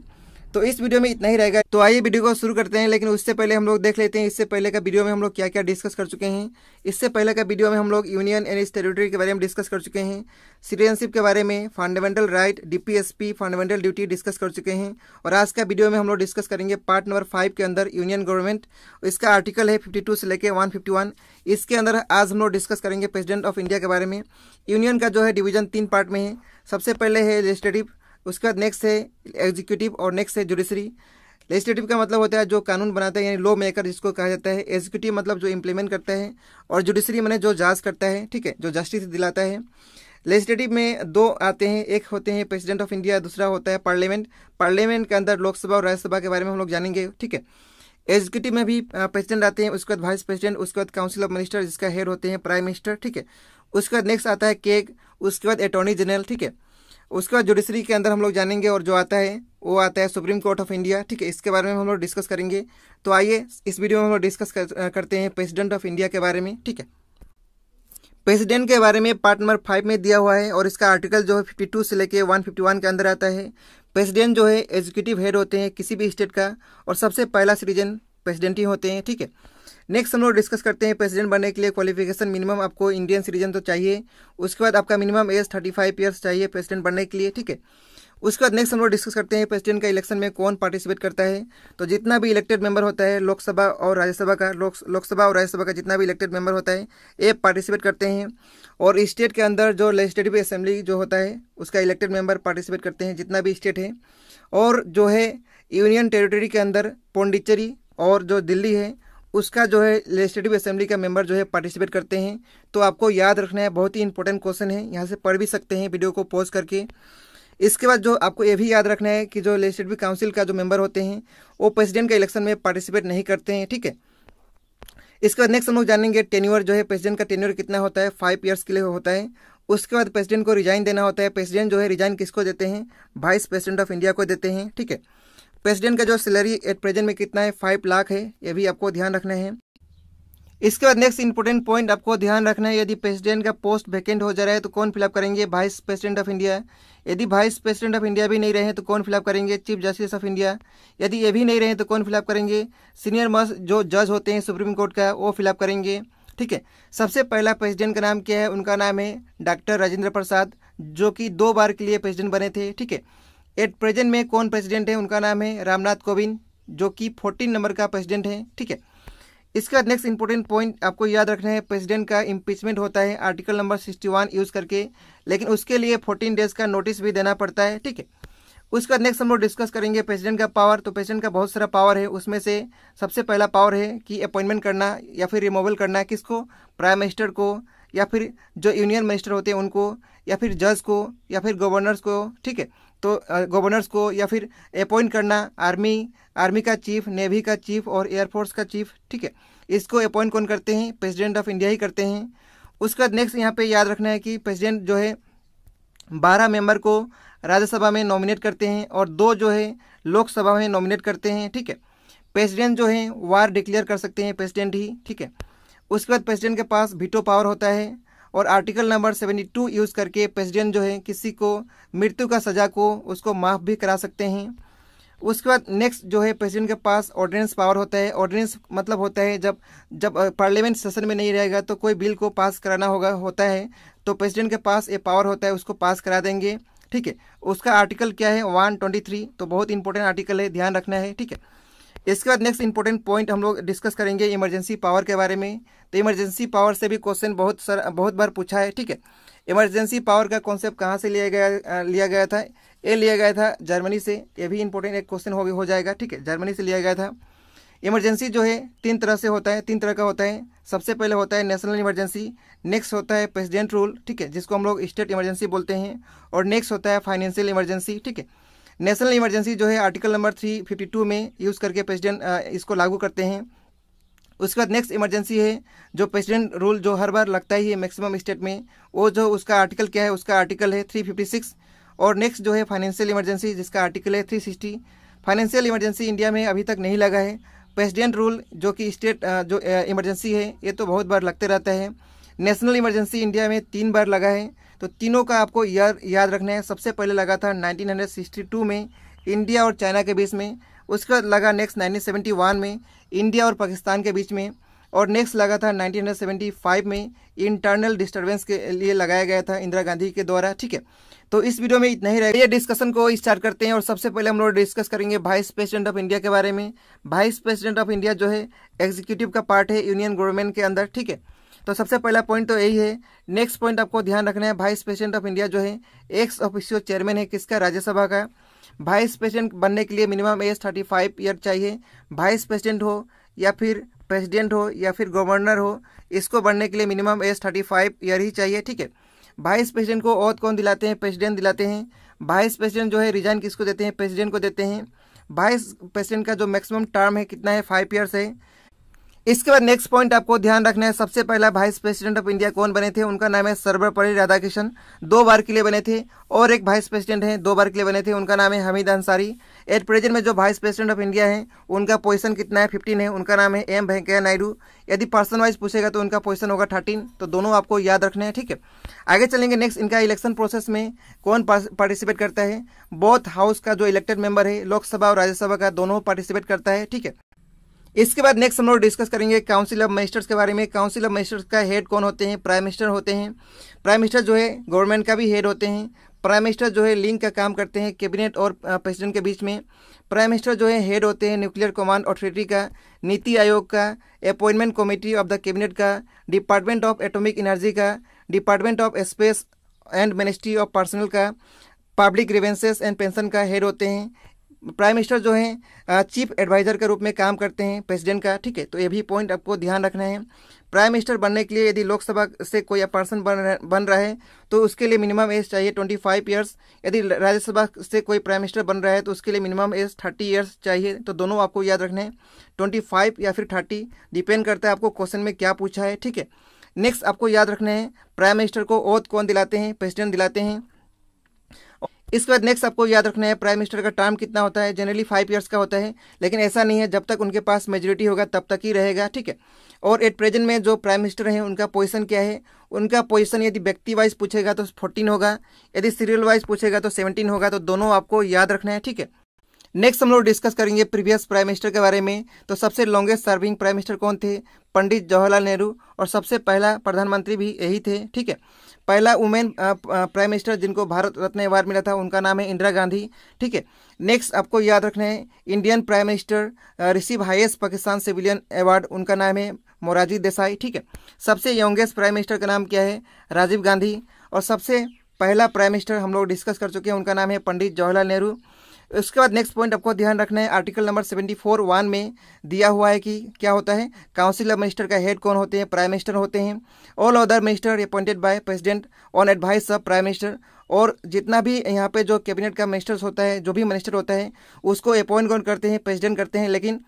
तो इस वीडियो में इतना ही रहेगा तो आइए वीडियो को शुरू करते हैं लेकिन उससे पहले हम लोग देख लेते हैं इससे पहले का वीडियो में हम लोग क्या क्या डिस्कस कर चुके हैं इससे पहले का वीडियो में हम लोग यूनियन एंड टेरिटरी के बारे में डिस्कस कर चुके हैं सिटीजनशिप के बारे में fundamental right DPSP fundamental duty discuss कर चुके हैं और आज का वीडियो में हम लोग डिस्कस करेंगे पार्ट नंबर फाइव के अंदर यूनियन गवर्नमेंट इसका आर्टिकल है फिफ्टी से लेकर वन इसके अंदर आज हम लोग डिस्कस करेंगे प्रेसिडेंट ऑफ इंडिया के बारे में यूनियन का जो है डिवीजन तीन पार्ट में है सबसे पहले है लेजिस्लेटिव उसके बाद नेक्स्ट है एग्जीक्यूटिव और नेक्स्ट है जुडिशरी लेजिस्लेटिव का मतलब होता है जो कानून बनाता है यानी लॉ मेकर जिसको कहा जाता है एग्जीक्यूटिव मतलब जो इम्प्लीमेंट करता है और जुडिशरी मैंने जो जांच करता है ठीक है जो जस्टिस दिलाता है लेजिस्लेटिव में दो आते हैं एक होते हैं प्रेसिडेंट ऑफ इंडिया दूसरा होता है पार्लियामेंट पार्लियामेंट के अंदर लोकसभा और राज्यसभा के बारे में हम लोग जानेंगे ठीक है एग्जीक्यूटिव में भी प्रेसिडेंट आते हैं उसके बाद वाइस प्रेसिडेंट उसके बाद काउंसिल ऑफ मिनिस्टर जिसका हेड होते हैं प्राइम मिनिस्टर ठीक है उसके बाद नेक्स्ट आता है केक उसके बाद अटॉर्नी जनरल ठीक है उसके बाद जुडिशरी के अंदर हम लोग जानेंगे और जो आता है वो आता है सुप्रीम कोर्ट ऑफ इंडिया ठीक है इसके बारे में हम लोग डिस्कस करेंगे तो आइए इस वीडियो में हम लोग डिस्कस करते हैं प्रेसिडेंट ऑफ इंडिया के बारे में ठीक है प्रेसिडेंट के बारे में पार्ट नंबर फाइव में दिया हुआ है और इसका आर्टिकल जो है फिफ्टी टू से लेके वन फिफ्टी वन के अंदर आता है प्रेसिडेंट जो है एग्जीक्यूटिव हेड होते हैं किसी भी स्टेट का और सबसे पहला सिटीजन प्रेसिडेंट ही होते हैं ठीक है नेक्स्ट हम लोग डिस्कस करते हैं प्रेसिडेंट बनने के लिए क्वालिफिकेशन मिनिमम आपको इंडियन सिटीजन तो चाहिए उसके बाद आपका minimum age thirty five years चाहिए प्रेसिडेंट बनने के लिए ठीक है उसके बाद नेक्स्ट हम लोग डिस्कस करते हैं प्रेसिडेंट का इलेक्शन में कौन पार्टिसिपेट करता है तो जितना भी इलेक्टेड मेंबर होता है लोकसभा और राज्यसभा का लोक लोकसभा और राज्यसभा का जितना भी इलेक्टेड मेंबर होता है ये पार्टिसिपेट करते हैं और स्टेट के अंदर जो लेजिस्लेटिव असेंबली जो होता है उसका इलेक्टेड मेंबर पार्टिसिपेट करते हैं जितना भी स्टेट है और जो है यूनियन टेरिटरी के अंदर पौंडिचेरी और जो दिल्ली है उसका जो है लेजिस्लेटिव असेंबली का मेंबर जो है पार्टिसिपेट करते हैं तो आपको याद रखना है बहुत ही इंपॉर्टेंट क्वेश्चन है यहाँ से पढ़ भी सकते हैं वीडियो को पॉज करके इसके बाद जो आपको ये भी याद रखना है कि जो लेजिस्लेटिव काउंसिल का जो मेंबर होते हैं वो प्रेसिडेंट का इलेक्शन में पार्टिसिपेट नहीं करते हैं ठीक है इसके बाद नेक्स्ट हम लोग जानेंगे टेन्यूअर जो है प्रेसिडेंट का टेन्यूअर कितना होता है फाइव ईयर्स के लिए होता है उसके बाद प्रेसिडेंट को रिजाइन देना होता है प्रेसिडेंट जो है रिजाइन किसको देते हैं वाइस प्रेसिडेंट ऑफ इंडिया को देते हैं ठीक है प्रेसिडेंट का जो सैलरी एट प्रेजेंट में कितना है फाइव लाख है ये भी आपको ध्यान रखना है इसके बाद नेक्स्ट इंपॉर्टेंट पॉइंट आपको ध्यान रखना है यदि प्रेसिडेंट का पोस्ट वैकेंट हो जा रहा है तो कौन फिलअप करेंगे वाइस प्रेसिडेंट ऑफ इंडिया यदि वाइस प्रेसिडेंट ऑफ इंडिया भी नहीं रहे तो कौन फिलअप करेंगे चीफ जस्टिस ऑफ इंडिया यदि ये भी नहीं रहे तो कौन फिलअप करेंगे सीनियर मस्ट जो जज होते हैं सुप्रीम कोर्ट का वो फिलअप करेंगे ठीक है सबसे पहला प्रेसिडेंट का नाम क्या है उनका नाम है डॉक्टर राजेंद्र प्रसाद जो कि दो बार के लिए प्रेसिडेंट बने थे ठीक है एट प्रेजेंट में कौन प्रेसिडेंट है उनका नाम है रामनाथ कोविंद जो कि फोर्टीन नंबर का प्रेसिडेंट है ठीक है इसका नेक्स्ट इंपॉर्टेंट पॉइंट आपको याद रखना है प्रेसिडेंट का इम्पीचमेंट होता है article number sixty one use करके लेकिन उसके लिए फोर्टीन डेज का नोटिस भी देना पड़ता है ठीक है उसका नेक्स्ट हम लोग डिस्कस करेंगे प्रेसिडेंट का पावर तो प्रेसिडेंट का बहुत सारा पावर है उसमें से सबसे पहला पावर है कि अपॉइंटमेंट करना या फिर रिमूवल करना किसको प्राइम मिनिस्टर को या फिर जो यूनियन मिनिस्टर होते हैं उनको या फिर जज को या फिर गवर्नर्स को ठीक है तो गवर्नर्स को या फिर अपॉइंट करना आर्मी आर्मी का चीफ नेवी का चीफ और एयरफोर्स का चीफ ठीक है इसको अपॉइंट कौन करते हैं प्रेसिडेंट ऑफ इंडिया ही करते हैं उसका नेक्स्ट यहाँ पे याद रखना है कि प्रेसिडेंट जो है बारह मेंबर को राज्यसभा में नॉमिनेट करते हैं और दो जो है लोकसभा में नॉमिनेट करते हैं ठीक है प्रेसिडेंट जो है वार डिक्लेयर कर सकते हैं प्रेसिडेंट ही ठीक है उसके बाद प्रेसिडेंट के पास भीटो पावर होता है और आर्टिकल नंबर 72 यूज़ करके प्रेसिडेंट जो है किसी को मृत्यु का सज़ा को उसको माफ़ भी करा सकते हैं उसके बाद नेक्स्ट जो है प्रेसिडेंट के पास ऑर्डिनेंस पावर होता है ऑर्डिनेंस मतलब होता है जब जब पार्लियामेंट सेशन में नहीं रहेगा तो कोई बिल को पास कराना होगा होता है तो प्रेसिडेंट के पास ये पावर होता है उसको पास करा देंगे ठीक है उसका आर्टिकल क्या है वन ट्वेंटी थ्री तो बहुत इंपॉर्टेंट आर्टिकल है ध्यान रखना है ठीक है इसके बाद नेक्स्ट इंपॉर्टेंट पॉइंट हम लोग डिस्कस करेंगे इमरजेंसी पावर के बारे में तो इमरजेंसी पावर से भी क्वेश्चन बहुत सर बहुत बार पूछा है ठीक है इमरजेंसी पावर का कॉन्सेप्ट कहाँ से लिया गया लिया गया था ये लिया गया था जर्मनी से ये भी इंपॉर्टेंट एक क्वेश्चन हो, हो जाएगा ठीक है जर्मनी से लिया गया था इमरजेंसी जो है तीन तरह से होता है तीन तरह का होता है सबसे पहले होता है नेशनल इमरजेंसी नेक्स्ट होता है प्रेसिडेंट रूल ठीक है जिसको हम लोग स्टेट इमरजेंसी बोलते हैं और नेक्स्ट होता है फाइनेंशियल इमरजेंसी ठीक है नेशनल इमरजेंसी जो है article number three fifty two में यूज़ करके प्रेसिडेंट इसको लागू करते हैं उसके बाद नेक्स्ट इमरजेंसी है जो प्रेसिडेंट रूल जो हर बार लगता ही है मैक्सिमम स्टेट में वो जो उसका आर्टिकल क्या है उसका आर्टिकल है 356 और नेक्स्ट जो है फाइनेंशियल इमरजेंसी जिसका आर्टिकल है 360 फाइनेंशियल इमरजेंसी इंडिया में अभी तक नहीं लगा है प्रेसिडेंट रूल जो कि स्टेट जो इमरजेंसी है ये तो बहुत बार लगते रहता है नेशनल इमरजेंसी इंडिया में तीन बार लगा है तो तीनों का आपको ईयर याद रखना है सबसे पहले लगा था नाइनटीन में इंडिया और चाइना के बीच में उसका लगा नेक्स्ट 1971 में इंडिया और पाकिस्तान के बीच में और नेक्स्ट लगा था 1975 में इंटरनल डिस्टरबेंस के लिए लगाया गया था इंदिरा गांधी के द्वारा ठीक है तो इस वीडियो में इतना ही रहेगा ये डिस्कशन को स्टार्ट करते हैं और सबसे पहले हम लोग डिस्कस करेंगे वाइस प्रेसिडेंट ऑफ इंडिया के बारे में वाइस प्रेसिडेंट ऑफ इंडिया जो है एग्जीक्यूटिव का पार्ट है यूनियन गवर्नमेंट के अंदर ठीक है तो सबसे पहला पॉइंट तो यही है नेक्स्ट पॉइंट आपको ध्यान रखना है वाइस प्रेसिडेंट ऑफ इंडिया जो है एक्स ऑफिसियो चेयरमैन है किसका राज्यसभा का वाइस प्रेसिडेंट बनने के लिए minimum age thirty five year चाहिए वाइस प्रेसिडेंट हो या फिर प्रेसिडेंट हो या फिर गवर्नर हो इसको बनने के लिए minimum age thirty five year ही चाहिए ठीक है वाइस प्रेसिडेंट को औद कौन दिलाते हैं प्रेसिडेंट दिलाते हैं वाइस प्रेसिडेंट जो है रिजाइन किसको देते हैं प्रेसिडेंट को देते हैं वाइस प्रेसिडेंट का जो मैक्सिमम टर्म है कितना है फाइव ईयर्स है इसके बाद नेक्स्ट पॉइंट आपको ध्यान रखना है सबसे पहला वाइस प्रेसिडेंट ऑफ इंडिया कौन बने थे उनका नाम है सर्वपल्ली राधाकृष्ण दो बार के लिए बने थे और एक वाइस प्रेसिडेंट हैं दो बार के लिए बने थे उनका नाम है हमीद अंसारी एट प्रेजेंट में जो वाइस प्रेसिडेंट ऑफ इंडिया है उनका पोजिशन कितना है फिफ्टीन है उनका नाम है एम वेंकैया नायडू यदि पर्सन वाइज पूछेगा तो उनका पोजिशन होगा थर्टीन तो दोनों आपको याद रखना है ठीक है आगे चलेंगे नेक्स्ट इनका इलेक्शन प्रोसेस में कौन पार्टिसिपेट करता है बोथ हाउस का जो इलेक्टेड मेंबर है लोकसभा और राज्यसभा का दोनों पार्टिसिपेट करता है ठीक है इसके बाद नेक्स्ट हम लोग डिस्कस करेंगे काउंसिल ऑफ मिनिस्टर्स के बारे में काउंसिल ऑफ मिनिस्टर्स का हेड कौन होते हैं प्राइम मिनिस्टर होते हैं प्राइम मिनिस्टर जो है गवर्नमेंट का भी हेड होते हैं प्राइम मिनिस्टर जो है लिंक का काम करते हैं कैबिनेट और प्रेसिडेंट के बीच में प्राइम मिनिस्टर जो है हेड होते हैं न्यूक्लियर कमांड ऑथोरिटी का नीति आयोग का appointment committee of the cabinet का डिपार्टमेंट ऑफ एटॉमिक एनर्जी का department of space and ministry of personnel का पब्लिक ग्रीवेंसेस एंड पेंशन का हेड होते हैं प्राइम मिनिस्टर जो हैं चीफ एडवाइज़र के रूप में काम करते हैं प्रेसिडेंट का ठीक है तो ये भी पॉइंट आपको ध्यान रखना है प्राइम मिनिस्टर बनने के लिए यदि लोकसभा से कोई पर्सन बन बन रहा है तो उसके लिए मिनिमम एज चाहिए ट्वेंटी फाइव ईयर्स यदि राज्यसभा से कोई प्राइम मिनिस्टर बन रहा है तो उसके लिए मिनिमम एज थर्टी ईयर्स चाहिए तो दोनों आपको याद रखना है ट्वेंटी फाइव या फिर थर्टी डिपेंड करता है आपको क्वेश्चन में क्या पूछा है ठीक है नेक्स्ट आपको याद रखना है प्राइम मिनिस्टर को ओथ कौन दिलाते हैं प्रेसिडेंट दिलाते हैं इसके बाद नेक्स्ट आपको याद रखना है प्राइम मिनिस्टर का टर्म कितना होता है जनरली फाइव ईयर्स का होता है लेकिन ऐसा नहीं है जब तक उनके पास मेजोरिटी होगा तब तक ही रहेगा ठीक है और एट प्रेजेंट में जो प्राइम मिनिस्टर हैं उनका पोजीशन क्या है उनका पोजीशन यदि व्यक्ति वाइज पूछेगा तो फोर्टीन होगा यदि सीरियल वाइज पूछेगा तो सेवनटीन होगा तो दोनों आपको याद रखना है ठीक है नेक्स्ट हम लोग डिस्कस करेंगे प्रीवियस प्राइम मिनिस्टर के बारे में तो सबसे लॉन्गेस्ट सर्विंग प्राइम मिनिस्टर कौन थे पंडित जवाहरलाल नेहरू और सबसे पहला प्रधानमंत्री भी यही थे ठीक है पहला वुमेन प्राइम मिनिस्टर जिनको भारत रत्न अवार्ड मिला था उनका नाम है इंदिरा गांधी ठीक है नेक्स्ट आपको याद रखना है Indian prime minister receive highest Pakistan civilian award उनका नाम है मोराजी देसाई ठीक है सबसे यंगेस्ट प्राइम मिनिस्टर का नाम क्या है राजीव गांधी और सबसे पहला प्राइम मिनिस्टर हम लोग डिस्कस कर चुके हैं उनका नाम है पंडित जवाहरलाल नेहरू उसके बाद नेक्स्ट पॉइंट आपको ध्यान रखना है article number seventy four one में दिया हुआ है कि क्या होता है काउंसिल ऑफ मिनिस्टर का हेड कौन होते हैं प्राइम मिनिस्टर होते हैं all other minister appointed by president on advice of prime minister और जितना भी यहाँ पे जो कैबिनेट का मिनिस्टर्स होता है जो भी मिनिस्टर होता है उसको अपॉइंट कौन करते हैं प्रेसिडेंट करते हैं लेकिन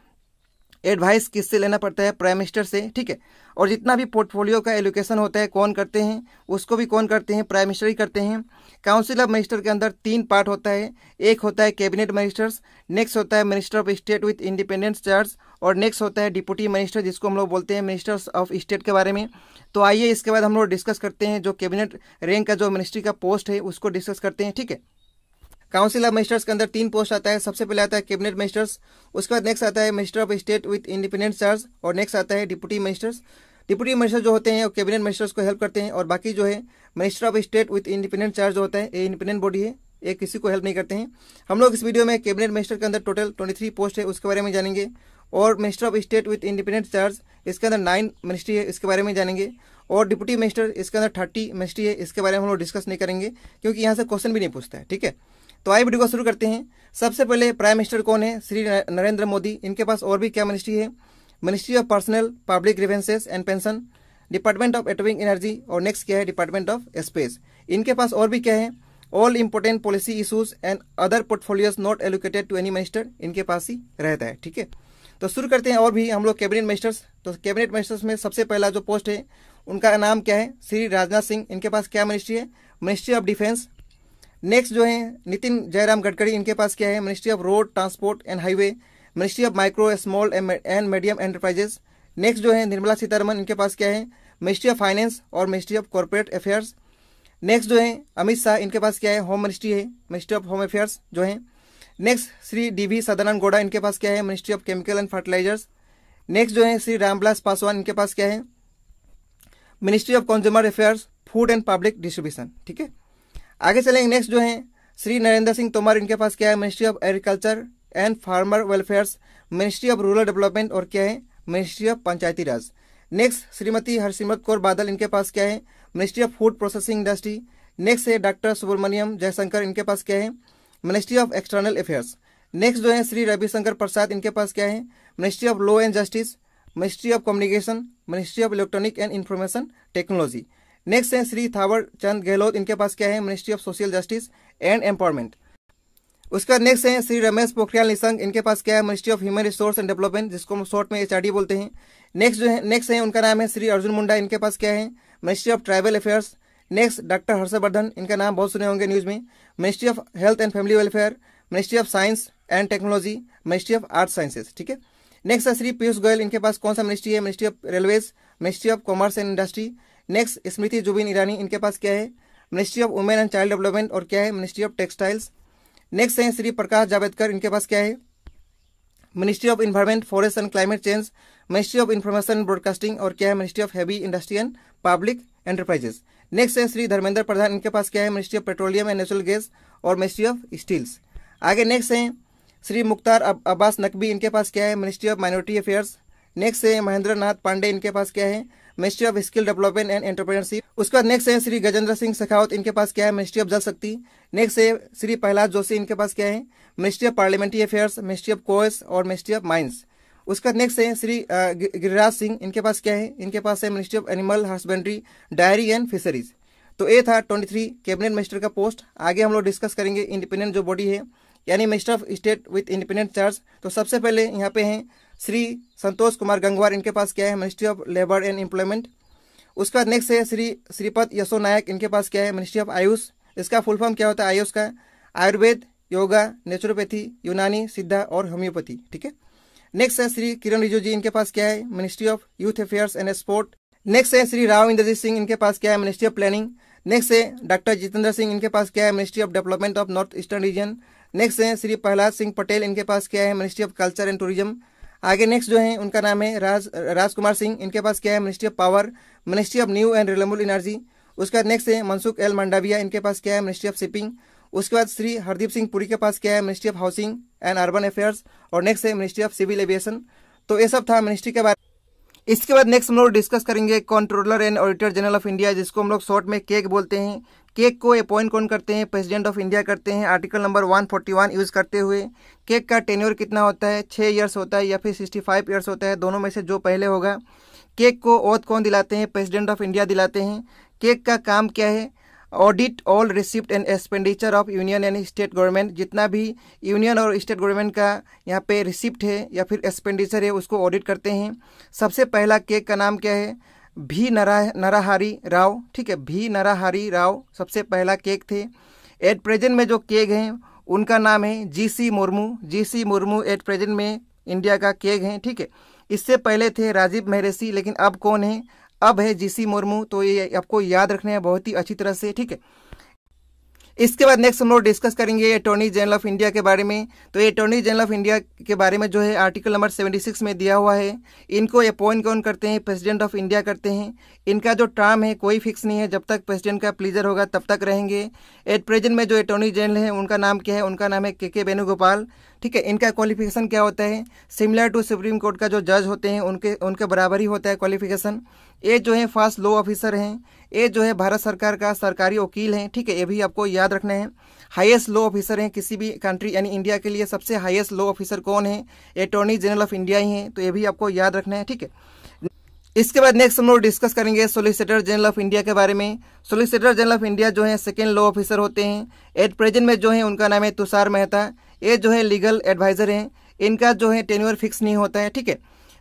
एडवाइस किससे लेना पड़ता है प्राइम मिनिस्टर से ठीक है और जितना भी पोर्टफोलियो का एलोकेशन होता है कौन करते हैं उसको भी कौन करते हैं प्राइम मिनिस्टर ही करते हैं काउंसिल ऑफ मिनिस्टर के अंदर तीन पार्ट होता है एक होता है कैबिनेट मिनिस्टर्स नेक्स्ट होता है minister of state with independence charge और नेक्स्ट होता है डिप्यूटी मिनिस्टर जिसको हम लोग बोलते हैं मिनिस्टर्स ऑफ स्टेट के बारे में तो आइए इसके बाद हम लोग डिस्कस करते हैं जो कैबिनेट रैंक का जो मिनिस्ट्री का पोस्ट है उसको डिस्कस करते हैं ठीक है काउंसिल ऑफ मिनिस्टर्स के अंदर तीन पोस्ट आता है सबसे पहले आता है कैबिनेट मिनिस्टर्स उसके बाद नेक्स्ट आता है minister of state with independent charge और नेक्स्ट आता है डिप्टी मिनिस्टर्स डिप्टी मिनिस्टर जो होते हैं वो कैबिनेट मिनिस्टर्स को हेल्प करते हैं और बाकी जो है minister of state with independent charge जो होता है ये इंडिपेंडेंट बॉडी है ये किसी को हेल्प नहीं करते हैं हम लोग इस वीडियो में कैबिनेट मिनिस्टर के अंदर टोटल ट्वेंटी थ्री पोस्ट है उसके बारे में जानेंगे और minister of state with independent charge इसके अंदर नाइन मिनिस्ट्री है इसके बारे में जानेंगे और डिप्टी मिनिस्टर इसके अंदर थर्टी मिनिस्ट्री है इसके बारे में हम लोग डिस्कस नहीं करेंगे क्योंकि यहाँ से क्वेश्चन भी नहीं पूछता है ठीक है तो आई वीडियो को शुरू करते हैं सबसे पहले प्राइम मिनिस्टर कौन है श्री नरेंद्र मोदी इनके पास और भी क्या मिनिस्ट्री है ministry of personnel public grievances and pension department of atomic energy और नेक्स्ट क्या है डिपार्टमेंट ऑफ स्पेस इनके पास और भी क्या है all important policy issues and other portfolios not allocated to any minister इनके पास ही रहता है ठीक है तो शुरू करते हैं और भी हम लोग कैबिनेट मिनिस्टर्स तो कैबिनेट मिनिस्टर्स में सबसे पहला जो पोस्ट है उनका नाम क्या है श्री राजनाथ सिंह इनके पास क्या मिनिस्ट्री है मिनिस्ट्री ऑफ डिफेंस नेक्स्ट जो है नितिन जयराम गडकरी इनके पास क्या है ministry of road transport and highway ministry of micro small and medium enterprises next जो है निर्मला सीतारमन इनके पास क्या है मिनिस्ट्री ऑफ फाइनेंस और ministry of corporate affairs next जो है अमित शाह इनके पास क्या है होम मिनिस्ट्री है मिनिस्ट्री ऑफ होम अफेयर्स जो है next Shri D V Sadananda Gowda इनके पास क्या है ministry of chemical and fertilisers next जो है श्री रामविलास पासवान इनके पास क्या है ministry of consumer affairs food and public distribution ठीक है आगे चलेंगे नेक्स्ट जो है श्री नरेंद्र सिंह तोमर इनके पास क्या है ministry of agriculture and farmer welfares ministry of rural development और क्या है ministry of Panchayati Raj next Shrimati Harsimrat Kaur Badal इनके पास क्या है ministry of food processing industry next है डॉक्टर सुब्रमण्यम जयशंकर इनके पास क्या है ministry of external affairs next जो है श्री रविशंकर प्रसाद इनके पास क्या है ministry of law and justice ministry of communication ministry of electronic and information technology next है श्री थावर चंद गहलोत इनके पास क्या है ministry of social justice and empowerment उसके बाद नेक्स्ट है श्री रमेश पोखरियाल निशंक इनके पास क्या है ministry of human resource and development जिसको हम शॉर्ट में एच बोलते हैं नेक्स्ट जो है नेक्स्ट है उनका नाम है श्री अर्जुन मुंडा इनके पास क्या है ministry of tribal affairs next doctor Harshvardhan इनका नाम बहुत सुने होंगे न्यूज़ में ministry of health and family welfare ministry of science and technology ministry of art sciences ठीक है नेक्स्ट है श्री पीयूष गोयल इनके पास कौन सा मिनिस्ट्री है ministry of railways ministry of commerce and industry next Smriti Zubin Irani इनके पास क्या है ministry of women and child development और क्या है मिनिस्ट्री ऑफ टेक्सटाइल्स नेक्स्ट हैं श्री प्रकाश जावेदकर इनके पास क्या है ministry of environment forest and climate change ministry of information broadcasting और क्या है ministry of heavy industry and public enterprises next है श्री धर्मेंद्र प्रधान इनके पास क्या है ministry of petroleum and natural gas और मिनिस्ट्री ऑफ स्टील्स आगे नेक्स्ट हैं श्री मुख्तार अब्बास नकवी इनके पास क्या है ministry of minority affairs next है महेंद्र नाथ पांडे इनके पास क्या है ministry of skill development and entrepreneurship उसके बाद नेक्स्ट है श्री गजेंद्र सिंह शेखावत इनके पास क्या है मिनिस्ट्री ऑफ जल शक्ति नेक्स्ट है श्री प्रहलाद जोशी इनके पास क्या है ministry of parliamentary affairs ministry of coal और मिनिस्ट्री ऑफ माइंस उसका नेक्स्ट है श्री गिरिराज सिंह इनके पास क्या है इनके पास है ministry of animal husbandry dairy and fisheries तो ये था ट्वेंटी थ्री कैबिनेट मिनिस्टर का पोस्ट आगे हम लोग डिस्कस करेंगे इंडिपेंडेंट जो बॉडी है यानी minister of state with independent charge तो सबसे पहले यहाँ पे हैं श्री संतोष कुमार गंगवार इनके पास क्या है ministry of labour and employment उसका नेक्स्ट है श्री श्रीपद यशो नायक इनके पास क्या है मिनिस्ट्री ऑफ आयुष इसका फुल फॉर्म क्या होता है आयुष का आयुर्वेद योगा नेचुरोपैथी यूनानी सिद्धा और होम्योपैथी ठीक है नेक्स्ट है श्री किरण रिजू जी इनके पास क्या है ministry of youth affairs and sport next है श्री राव इंद्रजीत सिंह इनके पास क्या है मिनिस्ट्री ऑफ प्लानिंग नेक्स्ट है डॉक्टर जितेंद्र सिंह इनके पास क्या है ministry of development of north eastern region next है श्री प्रहलाद सिंह पटेल इनके पास क्या है ministry of culture and tourism आगे नेक्स्ट जो है उनका नाम है राज राजकुमार सिंह इनके पास क्या है ministry of power ministry of new and renewable energy उसके बाद नेक्स्ट है मनसुख एल मंडाविया इनके पास क्या है मिनिस्ट्री ऑफ शिपिंग उसके बाद श्री हरदीप सिंह पुरी के पास क्या है ministry of housing and urban affairs और नेक्स्ट है मिनिस्ट्री ऑफ सिविल एविएशन तो ये सब था मिनिस्ट्री के बारे इसके बाद नेक्स्ट हम लोग डिस्कस करेंगे controller and auditor general of India जिसको हम लोग शॉर्ट में केक बोलते हैं केक को अपॉइंट कौन करते हैं प्रेसिडेंट ऑफ इंडिया करते हैं आर्टिकल नंबर 141 यूज़ करते हुए केक का टेन्योर कितना होता है छः ईयर्स होता है या फिर 65 ईयर्स होता है दोनों में से जो पहले होगा केक को ओथ कौन दिलाते हैं प्रेसिडेंट ऑफ इंडिया दिलाते हैं केक का काम क्या है audit all receipt and expenditure of union and state government जितना भी यूनियन और स्टेट गवर्नमेंट का यहाँ पे रिसिप्ट है या फिर एक्सपेंडिचर है उसको ऑडिट करते हैं सबसे पहला केक का नाम क्या है भी नरा नराहारी राव ठीक है भी नराहारी राव सबसे पहला केक थे एट प्रेजेंट में जो केक हैं उनका नाम है G C Murmu G C Murmu at present में इंडिया का केक हैं ठीक है इससे पहले थे राजीव महरेसी लेकिन अब कौन है अब है जी सी मुर्मू तो ये आपको याद रखना है बहुत ही अच्छी तरह से ठीक है इसके बाद नेक्स्ट हम लोग डिस्कस करेंगे अटॉर्नी जनरल ऑफ इंडिया के बारे में तो ये अटॉर्नी जनरल ऑफ इंडिया के बारे में जो है आर्टिकल नंबर 76 में दिया हुआ है इनको अपॉइंट कौन करते हैं प्रेसिडेंट ऑफ इंडिया करते हैं इनका जो टर्म है कोई फिक्स नहीं है जब तक प्रेसिडेंट का प्लीजर होगा तब तक रहेंगे एट प्रेजेंट में जो अटॉर्नी जनरल है उनका नाम क्या है उनका नाम है के के वेणुगोपाल ठीक है इनका क्वालिफिकेशन क्या होता है सिमिलर टू सुप्रीम कोर्ट का जो जज होते हैं उनके उनके बराबर ही होता है क्वालिफिकेशन ये जो है फास्ट लॉ ऑफिसर हैं ये जो है भारत सरकार का सरकारी वकील हैं ठीक है ये भी आपको याद रखना है हाईएस्ट लॉ ऑफिसर हैं किसी भी कंट्री यानी इंडिया के लिए सबसे हाईएस्ट लॉ ऑफिसर कौन है अटॉर्नी जनरल ऑफ इंडिया ही हैं तो ये भी आपको याद रखना है ठीक है इसके बाद नेक्स्ट हम लोग डिस्कस करेंगे सोलिसिटर जनरल ऑफ इंडिया के बारे में सोलिसिटर जनरल ऑफ इंडिया जो है सेकेंड लॉ ऑफिसर होते हैं एट प्रेजेंट में जो है उनका नाम है तुषार मेहता ये जो है लीगल एडवाइजर हैं इनका जो है टेन्यूअर फिक्स नहीं होता है ठीक है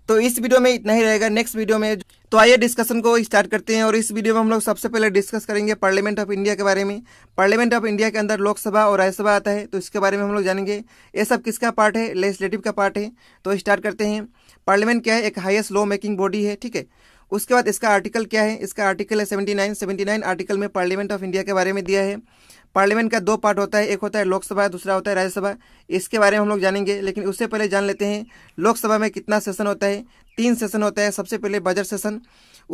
तो इस वीडियो में इतना ही रहेगा नेक्स्ट वीडियो में तो आइए डिस्कशन को स्टार्ट करते हैं और इस वीडियो में हम लोग सबसे पहले डिस्कस करेंगे पार्लियामेंट ऑफ इंडिया के बारे में पार्लियामेंट ऑफ इंडिया के अंदर लोकसभा और राज्यसभा आता है तो इसके बारे में हम लोग जानेंगे ये सब किसका पार्ट है लेजिस्लेटिव का पार्ट है तो स्टार्ट करते हैं पार्लियामेंट क्या है एक हाइस्ट लॉ मेकिंग बॉडी है ठीक है उसके बाद इसका आर्टिकल क्या है इसका आर्टिकल है seventy nine seventy nine article में पार्लियामेंट ऑफ इंडिया के बारे में दिया है पार्लियामेंट का दो पार्ट होता है एक होता है लोकसभा दूसरा होता है राज्यसभा इसके बारे में हम लोग जानेंगे लेकिन उससे पहले जान लेते हैं लोकसभा में कितना सेशन होता है तीन सेशन होता है सबसे पहले बजट सेशन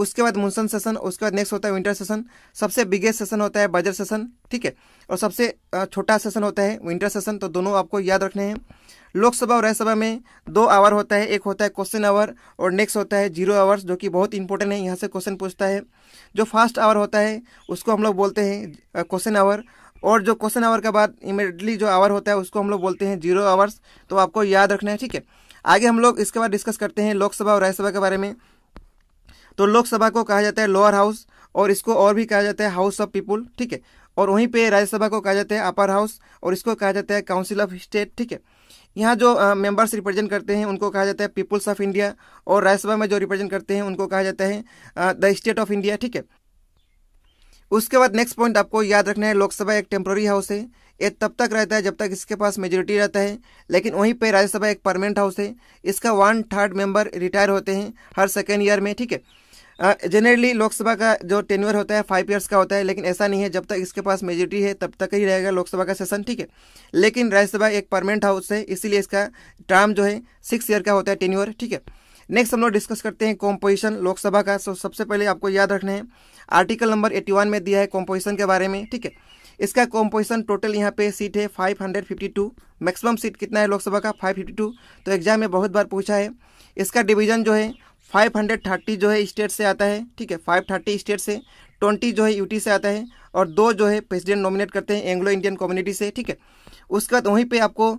उसके बाद मुनसन सेशन उसके बाद नेक्स्ट होता है विंटर सेशन सबसे बिगेस्ट सेशन होता है बजट सेशन ठीक है और सबसे छोटा सेशन होता है विंटर सेशन तो दोनों आपको याद रखने हैं लोकसभा और राज्यसभा में दो आवर होता है एक होता है क्वेश्चन आवर और नेक्स्ट होता है जीरो आवर्स जो कि बहुत इंपॉर्टेंट है यहाँ से क्वेश्चन पूछता है जो फास्ट आवर होता है उसको हम लोग बोलते हैं क्वेश्चन आवर और जो क्वेश्चन आवर के बाद इमिडियटली जो आवर होता है उसको हम लोग बोलते हैं जीरो आवर्स तो आपको याद रखना है ठीक है आगे हम लोग इसके बाद डिस्कस करते हैं लोकसभा और राज्यसभा के बारे में तो लोकसभा को कहा जाता है लोअर हाउस और इसको और भी कहा जाता है हाउस ऑफ पीपुल ठीक है और वहीं पे राज्यसभा को कहा जाता है अपर हाउस और इसको कहा जाता है काउंसिल ऑफ स्टेट ठीक है यहाँ जो मेंबर्स रिप्रेजेंट करते हैं उनको कहा जाता है पीपुल्स ऑफ इंडिया और राज्यसभा में जो रिप्रेजेंट करते हैं उनको कहा जाता है द स्टेट ऑफ इंडिया ठीक है उसके बाद नेक्स्ट पॉइंट आपको याद रखना है लोकसभा एक टेम्प्रोरी हाउस है ये तब तक रहता है जब तक इसके पास मेजोरिटी रहता है लेकिन वहीं पे राज्यसभा एक परमानेंट हाउस है इसका वन थर्ड मेंबर रिटायर होते हैं हर सेकेंड ईयर में ठीक है जनरली लोकसभा का जो टेन्यूअर होता है फाइव ईयर्स का होता है लेकिन ऐसा नहीं है जब तक इसके पास मेजोरिटी है तब तक ही रहेगा लोकसभा का सेशन ठीक है लेकिन राज्यसभा एक परमानेंट हाउस है इसीलिए इसका टर्म जो है सिक्स ईयर का होता है टेन्यूअर ठीक है नेक्स्ट हम लोग डिस्कस करते हैं कॉम्पोजिशन लोकसभा का सो सबसे पहले आपको याद रखना है आर्टिकल नंबर 81 में दिया है कॉम्पोजिशन के बारे में ठीक है इसका कॉम्पोजिशन टोटल यहाँ पे सीट है 552 मैक्सिमम सीट कितना है लोकसभा का 552 तो एग्जाम में बहुत बार पूछा है इसका डिवीजन जो है 530 जो है स्टेट से आता है ठीक है 530 स्टेट से 20 जो है यूटी से आता है और दो जो है प्रेसिडेंट नॉमिनेट करते हैं एंग्लो इंडियन कम्युनिटी से ठीक है उसके बाद वहीं पे आपको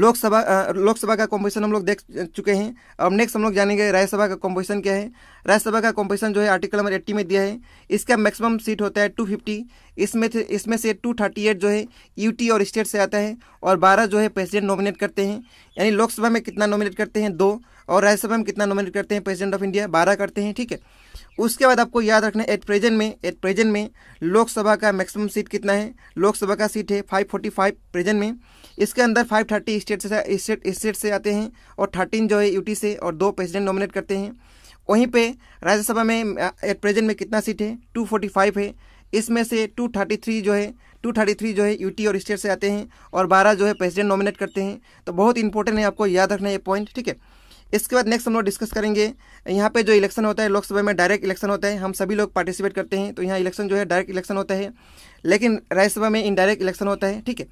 लोकसभा लोकसभा का कॉम्पोजिशन हम लोग देख चुके हैं अब नेक्स्ट हम लोग जानेंगे राज्यसभा का कॉम्पोजिशन क्या है राज्यसभा का कॉम्पोजिशन जो है आर्टिकल नंबर एट्टी में दिया है इसका मैक्सिमम सीट होता है टू फिफ्टी इसमें इसमें से टू थर्टी एट जो है यूटी और स्टेट से आता है और बारह जो है प्रेसिडेंट नॉमिनेट करते हैं यानी लोकसभा में कितना नॉमिनेट करते हैं दो और राज्यसभा में कितना नॉमिनेट करते हैं प्रेसिडेंट ऑफ इंडिया बारह करते हैं ठीक है उसके बाद आपको याद रखना एट प्रेजेंट में एट प्रेजेंट में लोकसभा का मैक्सिमम सीट कितना है लोकसभा का सीट है फाइव फोर्टी फाइव प्रेजेंट में इसके अंदर 530 स्टेट से स्टेट स्टेट से आते हैं और 13 जो है यूटी से और दो प्रेसिडेंट नॉमिनेट करते हैं वहीं पे राज्यसभा में एट प्रेजेंट में कितना सीट है 245 है इसमें से 233 जो है 233 जो है यूटी और स्टेट से आते हैं और 12 जो है प्रेसिडेंट नॉमिनेट करते हैं तो बहुत इंपॉर्टेंट है आपको याद रखना ये पॉइंट ठीक है इसके बाद नेक्स्ट हम लोग डिस्कस करेंगे यहाँ पे जो इलेक्शन होता है लोकसभा में डायरेक्ट इलेक्शन होता है हम सभी लोग पार्टिसिपेट करते हैं तो यहाँ इलेक्शन जो है डायरेक्ट इलेक्शन होता है लेकिन राज्यसभा में इनडायरेक्ट इलेक्शन होता है ठीक है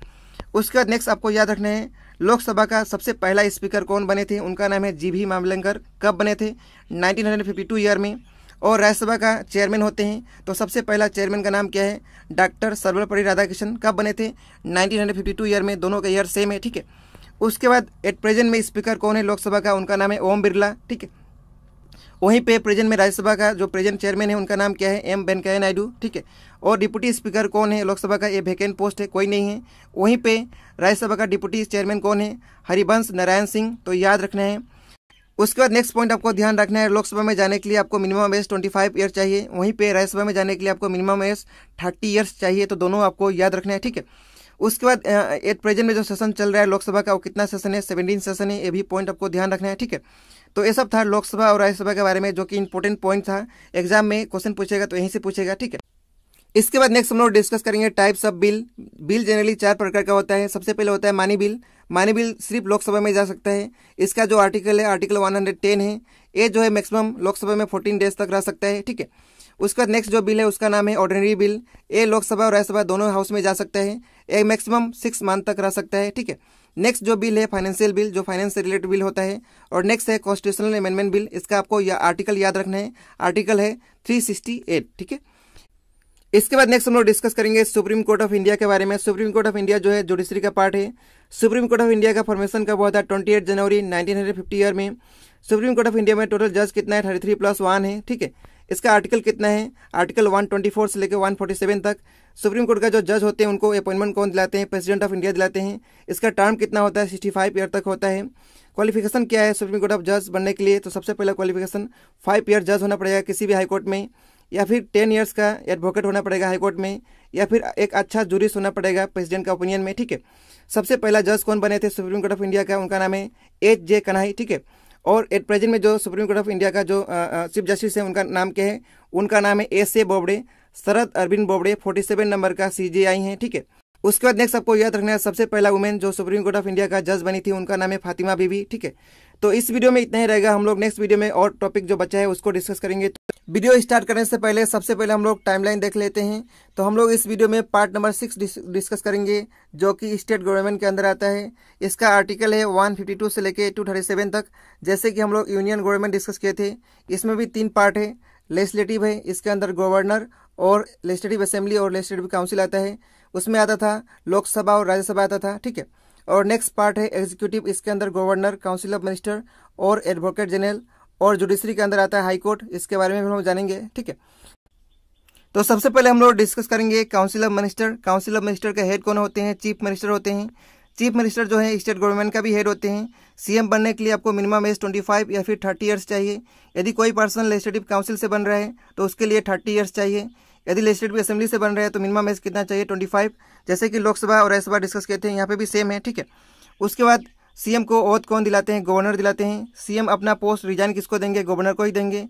उसके बाद नेक्स्ट आपको याद रखना है लोकसभा का सबसे पहला स्पीकर कौन बने थे उनका नाम है जी भी मामलेंकर कब बने थे 1952 ईयर में और राज्यसभा का चेयरमैन होते हैं तो सबसे पहला चेयरमैन का नाम क्या है डॉक्टर सर्वपल्ली राधाकृष्ण कब बने थे 1952 ईयर में दोनों का ईयर सेम है ठीक है उसके बाद एट प्रेजेंट में स्पीकर कौन है लोकसभा का उनका नाम है ओम बिरला ठीक है वहीं पे प्रेजेंट में राज्यसभा का जो प्रेजेंट चेयरमैन है उनका नाम क्या है एम वेंकैया नायडू ठीक है और डिप्टी स्पीकर कौन है लोकसभा का ये वैकेंट पोस्ट है कोई नहीं है वहीं पे राज्यसभा का डिप्टी चेयरमैन कौन है हरिवंश नारायण सिंह तो याद रखना है उसके बाद नेक्स्ट पॉइंट आपको ध्यान रखना है लोकसभा में जाने के लिए आपको minimum age twenty five year चाहिए वहीं पे राज्यसभा में जाने के लिए आपको मिनिमम एज थर्टी ईयर्स चाहिए तो दोनों आपको याद रखना है ठीक है उसके बाद एट प्रेजेंट में जो सेशन चल रहा है लोकसभा का वो कितना सेशन है सेवेंटीन सेशन है ये भी पॉइंट आपको ध्यान रखना है ठीक है तो ये सब था लोकसभा और राज्यसभा के बारे में जो कि इंपॉर्टेंट पॉइंट था एग्जाम में क्वेश्चन पूछेगा तो यहीं से पूछेगा ठीक है इसके बाद नेक्स्ट हम लोग डिस्कस करेंगे types of bill bill generally चार प्रकार का होता है सबसे पहले होता है मानी बिल मानी बिल सिर्फ लोकसभा में जा सकता है इसका जो आर्टिकल है आर्टिकल 110 है ये जो है मैक्सिमम लोकसभा में 14 डेज तक रह सकता है ठीक है उसका नेक्स्ट जो बिल है उसका नाम है ऑर्डिनरी बिल ये लोकसभा और राज्यसभा दोनों हाउस में जा सकता है ये मैक्सिमम सिक्स मंथ तक रह सकता है ठीक है नेक्स्ट जो बिल है फाइनेंशियल बिल जो फाइनेंस से रिलेटेड बिल होता है और नेक्स्ट है कॉन्स्टिट्यूशनल अमेंडमेंट बिल इसका आपको या आर्टिकल याद रखना है आर्टिकल है 368 ठीक है इसके बाद नेक्स्ट हम लोग डिस्कस करेंगे सुप्रीम कोर्ट ऑफ इंडिया के बारे में सुप्रीम कोर्ट ऑफ इंडिया जो है जुडिशरी का पार्ट है सुप्रीम कोर्ट ऑफ इंडिया का फॉर्मेशन कब हुआ था twenty eight January nineteen hundred fifty year में सुप्रीम कोर्ट ऑफ इंडिया में टोटल जज कितना है थर्टी थ्री प्लस वन है ठीक है इसका आर्टिकल कितना है आर्टिकल वन ट्वेंटी फोर से लेकर वन फोर्टी सेवन तक सुप्रीम कोर्ट का जो जज होते हैं उनको अपॉइंटमेंट कौन दिलाते हैं प्रेसिडेंट ऑफ इंडिया दिलाते हैं इसका टर्म कितना होता है सिक्सटी फाइव ईयर तक होता है क्वालिफिकेशन क्या है सुप्रीम कोर्ट ऑफ जज बनने के लिए तो सबसे पहला क्वालिफिकेशन फाइव ईयर जज होना पड़ेगा किसी भी हाईकोर्ट में या फिर टेन ईयर्स का एडवोकेट होना पड़ेगा हाईकोर्ट में या फिर एक अच्छा जूरिस होना पड़ेगा प्रेसिडेंट का ओपिनियन में ठीक है सबसे पहला जज कौन बने थे सुप्रीम कोर्ट ऑफ इंडिया का उनका नाम है एच जे कन्हाई ठीक है और एट प्रेजेंट में जो सुप्रीम कोर्ट ऑफ इंडिया का जो चीफ जस्टिस है उनका नाम क्या है उनका नाम है S A Bobde Sharad Arvind Bobde forty seven number का सी जी आई है ठीक है उसके बाद नेक्स्ट आपको याद रखना है सबसे पहला वुमेन जो सुप्रीम कोर्ट ऑफ इंडिया का जज बनी थी उनका नाम है फातिमा बीबी ठीक है तो इस वीडियो में इतना ही रहेगा हम लोग नेक्स्ट वीडियो में और टॉपिक जो बचा है उसको डिस्कस करेंगे तो वीडियो स्टार्ट करने से पहले सबसे पहले हम लोग टाइमलाइन देख लेते हैं तो हम लोग इस वीडियो में पार्ट नंबर सिक्स डिस्कस करेंगे जो कि स्टेट गवर्नमेंट के अंदर आता है इसका आर्टिकल है टू से लेके सेवन तक जैसे कि हम लोग यूनियन गवर्नमेंट डिस्कस किए थे इसमें भी तीन पार्ट है लेजिस्लेटिव है इसके अंदर गवर्नर और लेजिस्लेटिव असेंबली और लेजिस्लेटिव काउंसिल आता है उसमें आता था लोकसभा और राज्यसभा आता था ठीक है और नेक्स्ट पार्ट है एग्जीक्यूटिव इसके अंदर गवर्नर काउंसिल ऑफ मिनिस्टर और एडवोकेट जनरल और जुडिशरी के अंदर आता है हाईकोर्ट इसके बारे में भी हम जानेंगे ठीक है तो सबसे पहले हम लोग डिस्कस करेंगे council of minister council of minister के हेड कौन होते हैं चीफ मिनिस्टर होते हैं चीफ मिनिस्टर जो है स्टेट गवर्नमेंट का भी हेड होते हैं सीएम बनने के लिए आपको मिनिमम एज 25 या फिर 30 इयर्स चाहिए यदि कोई पर्सन लेजिस्लेटिव काउंसिल से बन रहा है तो उसके लिए 30 ईयर्स चाहिए यदि लेजिस्लेटिव असेंबली से बन रहा है तो मिनिमम एज कितना चाहिए 25 जैसे कि लोकसभा और राज्यसभा डिस्कस किए थे यहाँ पर भी सेम है ठीक है उसके बाद सीएम को औद कौन दिलाते हैं गवर्नर दिलाते हैं सीएम अपना पोस्ट रिजाइन किसको देंगे गवर्नर को ही देंगे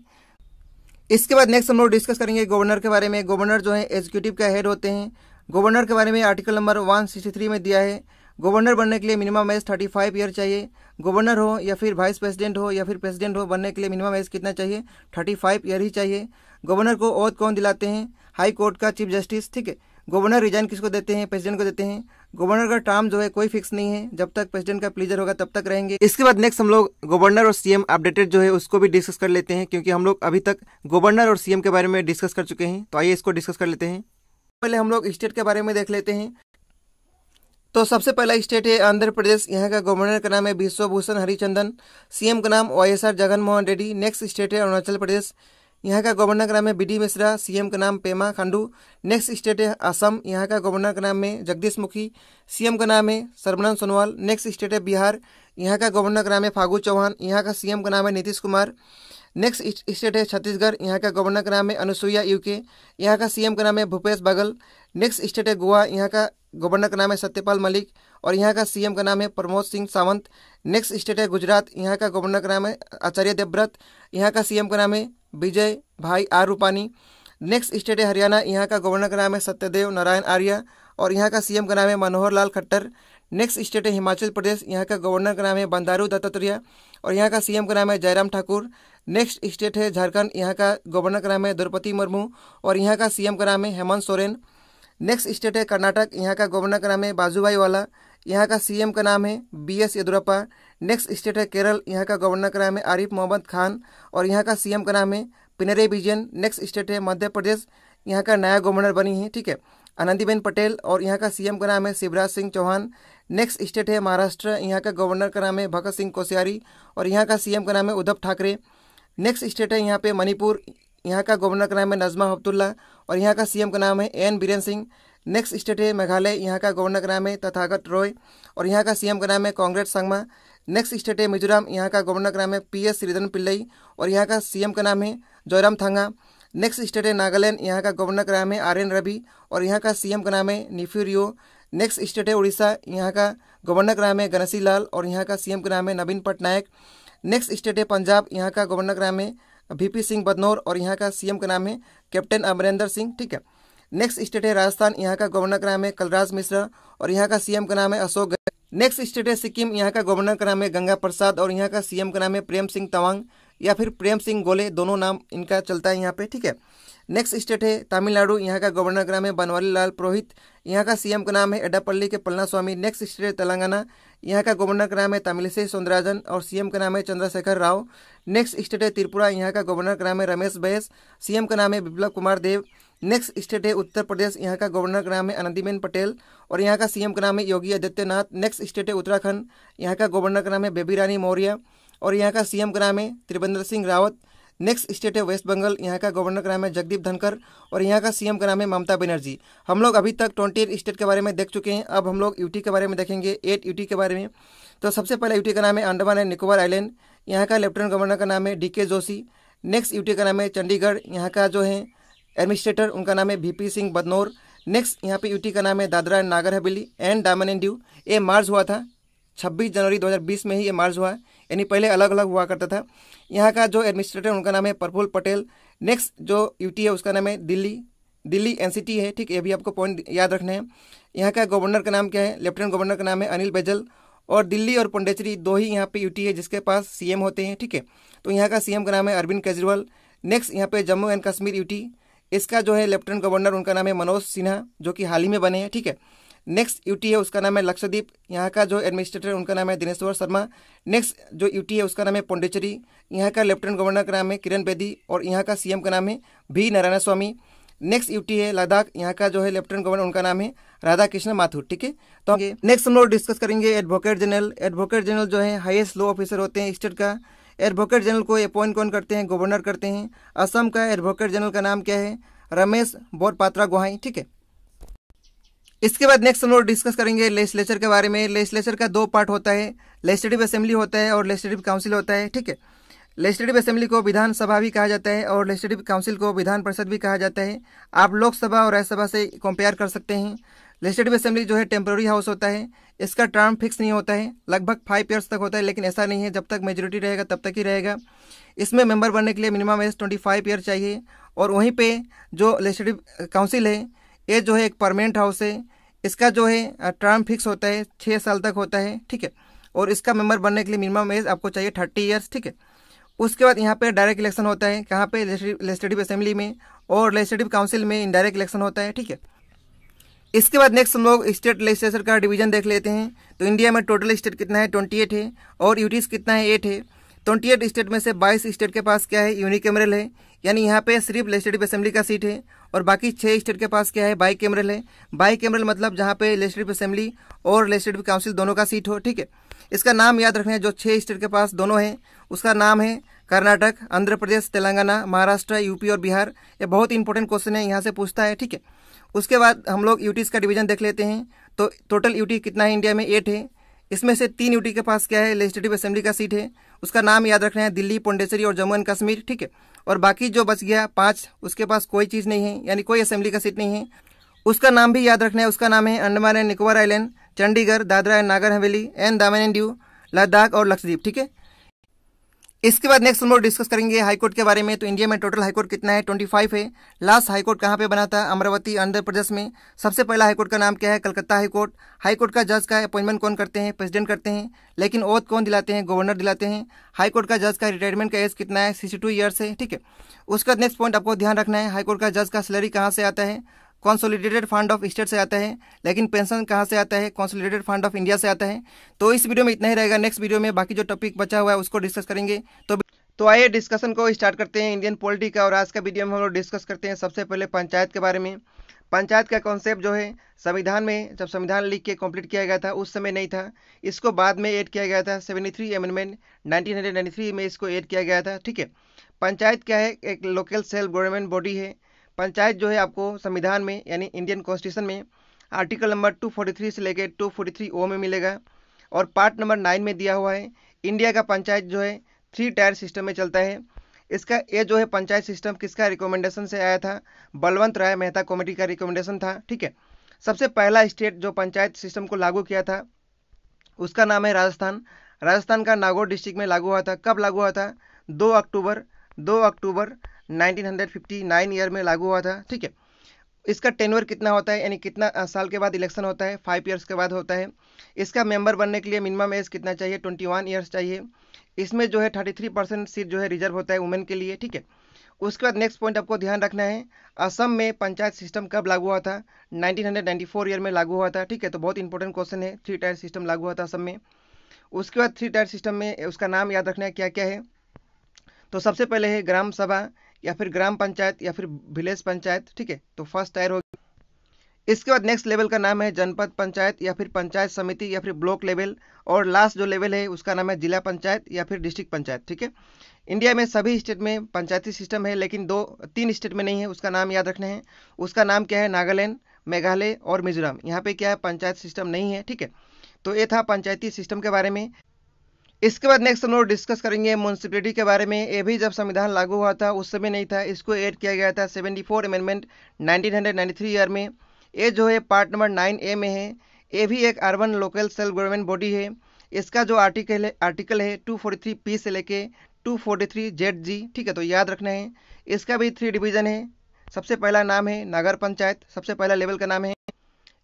इसके बाद नेक्स्ट हम लोग डिस्कस करेंगे गवर्नर के बारे में गवर्नर जो है एग्जीक्यूटिव का हेड होते हैं गवर्नर के बारे में आर्टिकल नंबर वन में दिया है गवर्नर बनने के लिए minimum age thirty five year चाहिए गवर्नर हो या फिर वाइस प्रेसिडेंट हो या फिर प्रेसिडेंट हो बनने के लिए मिनिमम एज कितना चाहिए थर्टी फाइव ईयर ही चाहिए गवर्नर को औद कौन दिलाते हैं हाई कोर्ट का चीफ जस्टिस ठीक है गवर्नर रिजाइन किसको देते हैं प्रेसिडेंट को देते हैं गवर्नर का टर्म जो है कोई फिक्स नहीं है जब तक प्रेसिडेंट का प्लीजर होगा तब तक रहेंगे इसके बाद नेक्स्ट हम लोग गवर्नर और सीएम अपडेटेड जो है उसको भी डिस्कस कर लेते हैं क्योंकि हम लोग अभी तक गवर्नर और सीएम के बारे में डिस्कस कर चुके हैं तो आइए इसको डिस्कस कर लेते हैं पहले हम लोग स्टेट के बारे में देख लेते हैं तो सबसे पहला स्टेट है आंध्र प्रदेश यहाँ का गवर्नर का नाम है विश्वभूषण हरिचंदन सीएम का नाम Y S R Jaganmohan Reddy next state है अरुणाचल प्रदेश यहाँ का गवर्नर का नाम है बी डी मिश्रा सीएम का नाम पेमा खांडू नेक्स्ट स्टेट है असम यहाँ का गवर्नर का नाम है जगदीश मुखी सीएम का नाम है सर्बानंद सोनोवाल नेक्स्ट स्टेट है बिहार यहाँ का गवर्नर का नाम है फागू चौहान यहाँ का सीएम का नाम है नीतीश कुमार नेक्स्ट स्टेट है छत्तीसगढ़ यहाँ का गवर्नर का नाम है अनुसुईया यूके यहाँ का सीएम का नाम है भूपेश बघल नेक्स्ट स्टेट है गोवा यहाँ का गवर्नर का नाम है सत्यपाल मलिक और यहाँ का सीएम का नाम है प्रमोद सिंह सावंत नेक्स्ट स्टेट है गुजरात यहाँ का गवर्नर का नाम है आचार्य देवव्रत यहाँ का सीएम का नाम है विजय भाई आर रूपानी नेक्स्ट स्टेट है हरियाणा यहाँ का गवर्नर का नाम है सत्यदेव नारायण आर्य और यहाँ का सीएम का नाम है मनोहर लाल खट्टर नेक्स्ट स्टेट है हिमाचल प्रदेश यहाँ का गवर्नर का नाम है बंदारू दत्तात्रेय और यहाँ का सीएम का नाम है जयराम ठाकुर नेक्स्ट स्टेट है झारखंड यहाँ का गवर्नर का नाम है द्रौपदी मुर्मू और यहाँ का सीएम का नाम है हेमंत सोरेन नेक्स्ट स्टेट है कर्नाटक यहाँ का गवर्नर का नाम है बाजूभाई वाला यहाँ का सीएम का नाम है B S Yediyurappa next state है केरल यहाँ का गवर्नर का नाम है आरिफ मोहम्मद खान और यहाँ का सीएम का नाम है पिनरे विजयन नेक्स्ट स्टेट है मध्य प्रदेश यहाँ का नया गवर्नर बनी है ठीक है आनंदीबेन पटेल और यहाँ का सीएम का नाम है शिवराज सिंह चौहान नेक्स्ट स्टेट है महाराष्ट्र यहाँ का गवर्नर का नाम है भगत सिंह कोश्यारी और यहाँ का सीएम का नाम है उद्धव ठाकरे नेक्स्ट स्टेट है यहाँ पे मणिपुर यहाँ का गवर्नर का नाम है नजमा हब्दुल्ला और यहाँ का सीएम का नाम है N Biren Singh next state है मेघालय यहाँ का गवर्नर का नाम है तथागत रॉय और यहाँ का सीएम का नाम है कांग्रेस संगमा नेक्स्ट स्टेट है मिजोराम यहाँ का गवर्नर का नाम है पी एस श्रीधरन पिल्लई और यहाँ का सीएम का नाम है जयराम थांगा नेक्स्ट स्टेट है नागालैंड यहाँ का गवर्नर का नाम है आर एन रवि और यहाँ का सीएम का नाम है निफ्यू रियो नेक्स्ट स्टेट है उड़ीसा यहाँ का गवर्नर का नाम है गणसी लाल और यहाँ का सीएम का नाम है नवीन पटनायक नेक्स्ट स्टेट है पंजाब यहाँ का गवर्नर का नाम है वीपी सिंह बदनौर और यहाँ का सीएम का नाम है कैप्टन अमरिंदर सिंह ठीक है नेक्स्ट स्टेट है राजस्थान यहाँ का गवर्नर का नाम है कलराज मिश्रा और यहाँ का सीएम का नाम है अशोक नेक्स्ट स्टेट है सिक्किम यहाँ का गवर्नर का नाम है गंगा प्रसाद और यहाँ का सीएम का नाम है प्रेम सिंह तवांग या फिर प्रेम सिंह गोले दोनों नाम इनका चलता है यहाँ पे ठीक है नेक्स्ट स्टेट है तमिलनाडु यहाँ का गवर्नर का नाम है बनवारी लाल पुरोहित यहाँ का सीएम का नाम है एडापल्ली के पलना स्वामी नेक्स्ट स्टेट है तेलंगाना यहाँ का गवर्नर का नाम है तमिलसे सौंदराजन और सीएम का नाम है चंद्रशेखर राव नेक्स्ट स्टेट है त्रिपुरा यहाँ का गवर्नर का नाम है रमेश बैस सीएम का नाम है विप्लव कुमार देव नेक्स्ट स्टेट है उत्तर प्रदेश यहाँ का गवर्नर का नाम है आनंदीबेन पटेल और यहाँ का सीएम का नाम है योगी आदित्यनाथ नेक्स्ट स्टेट है उत्तराखंड यहाँ का गवर्नर का नाम है बेबी रानी मौर्य और यहाँ का सीएम का नाम है त्रिवेंद्र सिंह रावत नेक्स्ट स्टेट है वेस्ट बंगाल यहाँ का गवर्नर का नाम है जगदीप धनकर और यहाँ का सीएम का नाम है ममता बनर्जी हम लोग अभी तक ट्वेंटी स्टेट के बारे में देख चुके हैं अब हम लोग यूटी के बारे में देखेंगे एट यूटी के बारे में तो सबसे पहले यूटी का नाम है अंडमान एंड निकोबार आइलैंड यहाँ का लेफ्टिनेंट गवर्नर का नाम है डी के जोशी नेक्स्ट यूटी का नाम है चंडीगढ़ यहाँ का जो है एडमिनिस्ट्रेटर उनका नाम है वी सिंह बदनौर नेक्स्ट यहाँ पे यूटी का नाम है Dadra and Nagar Haveli and diamond and due ये मार्च हुआ था 26 जनवरी 2020 में ही ये मार्च हुआ है यानी पहले अलग अलग हुआ करता था यहाँ का जो एडमिनिस्ट्रेटर उनका नाम है प्रफुल पटेल नेक्स्ट जो यूटी है उसका नाम है दिल्ली दिल्ली एनसीटी है ठीक ये भी आपको पॉइंट याद रखना है यहाँ का गवर्नर का नाम क्या है लेफ्टिनेंट गवर्नर का नाम है अनिल बैजल और दिल्ली और पंडेचरी दो ही यहाँ पे यूटी है जिसके पास सीएम होते हैं ठीक है तो यहाँ का सीएम का नाम है अरविंद केजरीवाल नेक्स्ट यहाँ पे जम्मू एंड कश्मीर यूटी इसका जो है लेफ्टिनेंट गवर्नर उनका नाम है मनोज सिन्हा जो कि हाल ही में बने हैं ठीक है नेक्स्ट यूटी है उसका नाम है लक्षदीप यहाँ का जो एडमिनिस्ट्रेटर उनका नाम है दिनेश्वर शर्मा नेक्स्ट जो यूटी है उसका नाम है पौंडेचरी यहाँ का लेफ्टिनेंट गवर्नर का नाम है किरण बेदी और यहाँ का सीएम का नाम है भी नारायण स्वामी नेक्स्ट यूटी है लद्दाख यहाँ का जो है लेफ्टिनेंट गवर्नर उनका नाम है राधा कृष्ण माथुर ठीक है तो नेक्स्ट हम लोग डिस्कस करेंगे एडवोकेट जनरल एडवोकेट जनरल जो है हाईएस्ट लो ऑफिसर होते हैं स्टेट का एडवोकेट जनरल को अपॉइंट कौन करते हैं गवर्नर करते हैं असम का एडवोकेट जनरल का नाम क्या है रमेश बोरपात्रा गोहाई ठीक है इसके बाद नेक्स्ट हम लोग डिस्कस करेंगे लेजिस्लेचर के बारे में लेजिस्लेचर का दो पार्ट होता है लेजिस्लेटिव असेंबली होता है और लेजिस्लेटिव काउंसिल होता है ठीक है लेजिस्लेटिव असेंबली को विधानसभा भी कहा जाता है और लेजिस्लेटिव काउंसिल को विधान परिषद भी कहा जाता है आप लोकसभा और राज्यसभा से कंपेयर कर सकते हैं लेजिस्लेटिव असेंबली जो है टेम्प्रोरी हाउस होता है इसका टर्म फिक्स नहीं होता है लगभग फाइव ईयर्स तक होता है लेकिन ऐसा नहीं है जब तक मेजोरिटी रहेगा तब तक ही रहेगा इसमें मेंबर बनने के लिए minimum age twenty five year चाहिए और वहीं पर जो लेजिस्लेटिव काउंसिल है ये जो है एक परमानेंट हाउस है इसका जो है टर्म फिक्स होता है छः साल तक होता है ठीक है और इसका मेंबर बनने के लिए मिनिमम एज आपको चाहिए थर्टी ईयर्स ठीक है उसके बाद यहाँ पे डायरेक्ट इलेक्शन होता है कहाँ पे लेजिस्लेटिव असेंबली में और लेजिस्लेटिव काउंसिल में इनडायरेक्ट इलेक्शन होता है ठीक है इसके बाद नेक्स्ट हम लोग स्टेट लेजिस्लेचर का डिवीजन देख लेते हैं तो इंडिया में टोटल स्टेट कितना है ट्वेंटी एट है और यूटीज कितना है एट है ट्वेंटी एट स्टेट में से बाईस स्टेट के पास क्या है कैमरल है यानी यहाँ पे सिर्फ लेजिस्लेटिव असेंबली का सीट है और बाकी छः स्टेट के पास क्या है बाई कैमरल है बाई कैमरल मतलब जहाँ पे लेजिस्लेटिव असेंबली और लेजिस्लेटिव काउंसिल दोनों का सीट हो ठीक है इसका नाम याद रखना है जो छः स्टेट के पास दोनों हैं उसका नाम है कर्नाटक आंध्र प्रदेश तेलंगाना महाराष्ट्र यूपी और बिहार ये बहुत इंपॉर्टेंट क्वेश्चन है यहाँ से पूछता है ठीक है उसके बाद हम लोग यूटीज़ का डिवीजन देख लेते हैं तो टोटल यूटी कितना है इंडिया में एट है इसमें से तीन यूटी के पास क्या है लेजिस्लेटिव असेंबली का सीट है उसका नाम याद रखना है दिल्ली पोंडेचेरी और जम्मू एंड कश्मीर ठीक है और बाकी जो बच गया पाँच उसके पास कोई चीज़ नहीं है यानी कोई असेंबली का सीट नहीं है उसका नाम भी याद रखना है उसका नाम है Andaman and Nicobar island Chandigarh Dadra and Nagar Haveli and दामन एंड ड्यू लद्दाख और लक्षद्वीप ठीक है इसके बाद नेक्स्ट हम लोग डिस्कस करेंगे हाईकोर्ट के बारे में तो इंडिया में टोटल हाईकोर्ट कितना है ट्वेंटी फाइव है लास्ट हाईकोर्ट कहाँ पे बना था अमरावती आंध्र प्रदेश में सबसे पहला हाईकोर्ट का नाम क्या है कलकत्ता हाईकोर्ट हाईकोर्ट का जज का अपॉइंटमेंट कौन करते हैं प्रेसिडेंट करते हैं लेकिन ओथ कौन दिलाते हैं गवर्नर दिलाते हैं हाईकोर्ट का जज का रिटायरमेंट का एज कितना है सिक्सटी टू ईयर्स है ठीक है उसका नेक्स्ट पॉइंट आपको ध्यान रखना है हाईकोर्ट का जज का सैलरी कहाँ से आता है कॉन्सोलिडेटेड फंड ऑफ स्टेट से आता है लेकिन पेंशन कहाँ से आता है कॉन्सोलिडेटेड फंड ऑफ इंडिया से आता है तो इस वीडियो में इतना ही रहेगा नेक्स्ट वीडियो में बाकी जो टॉपिक बचा हुआ है उसको डिस्कस करेंगे तो तो आइए डिस्कशन को स्टार्ट करते हैं इंडियन पॉलिटी का और आज का वीडियो में हम लोग डिस्कस करते हैं सबसे पहले पंचायत के बारे में पंचायत का कॉन्सेप्ट जो है संविधान में जब संविधान लिख के कंप्लीट किया गया था उस समय नहीं था इसको बाद में ऐड किया गया था 73 अमेंडमेंट नाइनटीन में इसको ऐड किया गया था ठीक है पंचायत क्या है एक लोकल सेल्फ गवर्नमेंट बॉडी है पंचायत जो है आपको संविधान में यानी इंडियन कॉन्स्टिट्यूशन में आर्टिकल नंबर 243 से लेकर 243 ओ में मिलेगा और पार्ट नंबर नाइन में दिया हुआ है इंडिया का पंचायत जो है थ्री टायर सिस्टम में चलता है इसका ये जो है पंचायत सिस्टम किसका रिकमेंडेशन से आया था बलवंत राय मेहता कमेटी का रिकमेंडेशन था ठीक है सबसे पहला स्टेट जो पंचायत सिस्टम को लागू किया था उसका नाम है राजस्थान राजस्थान का नागौर डिस्ट्रिक्ट में लागू हुआ था कब लागू हुआ था दो अक्टूबर दो अक्टूबर 1959 ईयर में लागू हुआ था ठीक है इसका टेनवर कितना होता है यानी कितना साल के बाद इलेक्शन होता है फाइव ईयर्स के बाद होता है इसका मेंबर बनने के लिए मिनिमम एज कितना चाहिए ट्वेंटी वन ईयर्स चाहिए इसमें जो है थर्टी थ्री परसेंट सीट जो है रिजर्व होता है वुमेन के लिए ठीक है उसके बाद नेक्स्ट पॉइंट आपको ध्यान रखना है असम में पंचायत सिस्टम कब लागू हुआ था नाइनटीन ईयर में लागू हुआ था ठीक है तो बहुत इंपॉर्टेंट क्वेश्चन है थ्री टायर सिस्टम लागू हुआ था असम में उसके बाद थ्री टायर सिस्टम में उसका नाम याद रखना है क्या क्या है तो सबसे पहले है ग्राम सभा या फिर ग्राम पंचायत या फिर विलेज पंचायत ठीक है तो फर्स्ट टायर होगी इसके बाद नेक्स्ट लेवल का नाम है जनपद पंचायत या फिर पंचायत समिति या फिर ब्लॉक लेवल और लास्ट जो लेवल है उसका नाम है जिला पंचायत या फिर डिस्ट्रिक्ट पंचायत ठीक है इंडिया में सभी स्टेट में पंचायती सिस्टम है लेकिन दो तीन स्टेट में नहीं है उसका नाम याद रखना है उसका नाम क्या है नागालैंड मेघालय और मिजोरम यहाँ पे क्या है पंचायत सिस्टम नहीं है ठीक है तो ये था पंचायती सिस्टम के बारे में इसके बाद नेक्स्ट हम लोग डिस्कस करेंगे म्यूनसिपलिटी के बारे में ये भी जब संविधान लागू हुआ था उस समय नहीं था इसको ऐड किया गया था 74 अमेंडमेंट थ्री ईयर में ये जो है पार्ट नंबर नाइन ए में है ये भी एक urban local self government body है इसका जो आर्टिकल है आर्टिकल है थ्री पी से लेके थ्री जेड जी ठीक है तो याद रखना है इसका भी थ्री डिवीज़न है सबसे पहला नाम है नगर पंचायत सबसे पहला लेवल का नाम है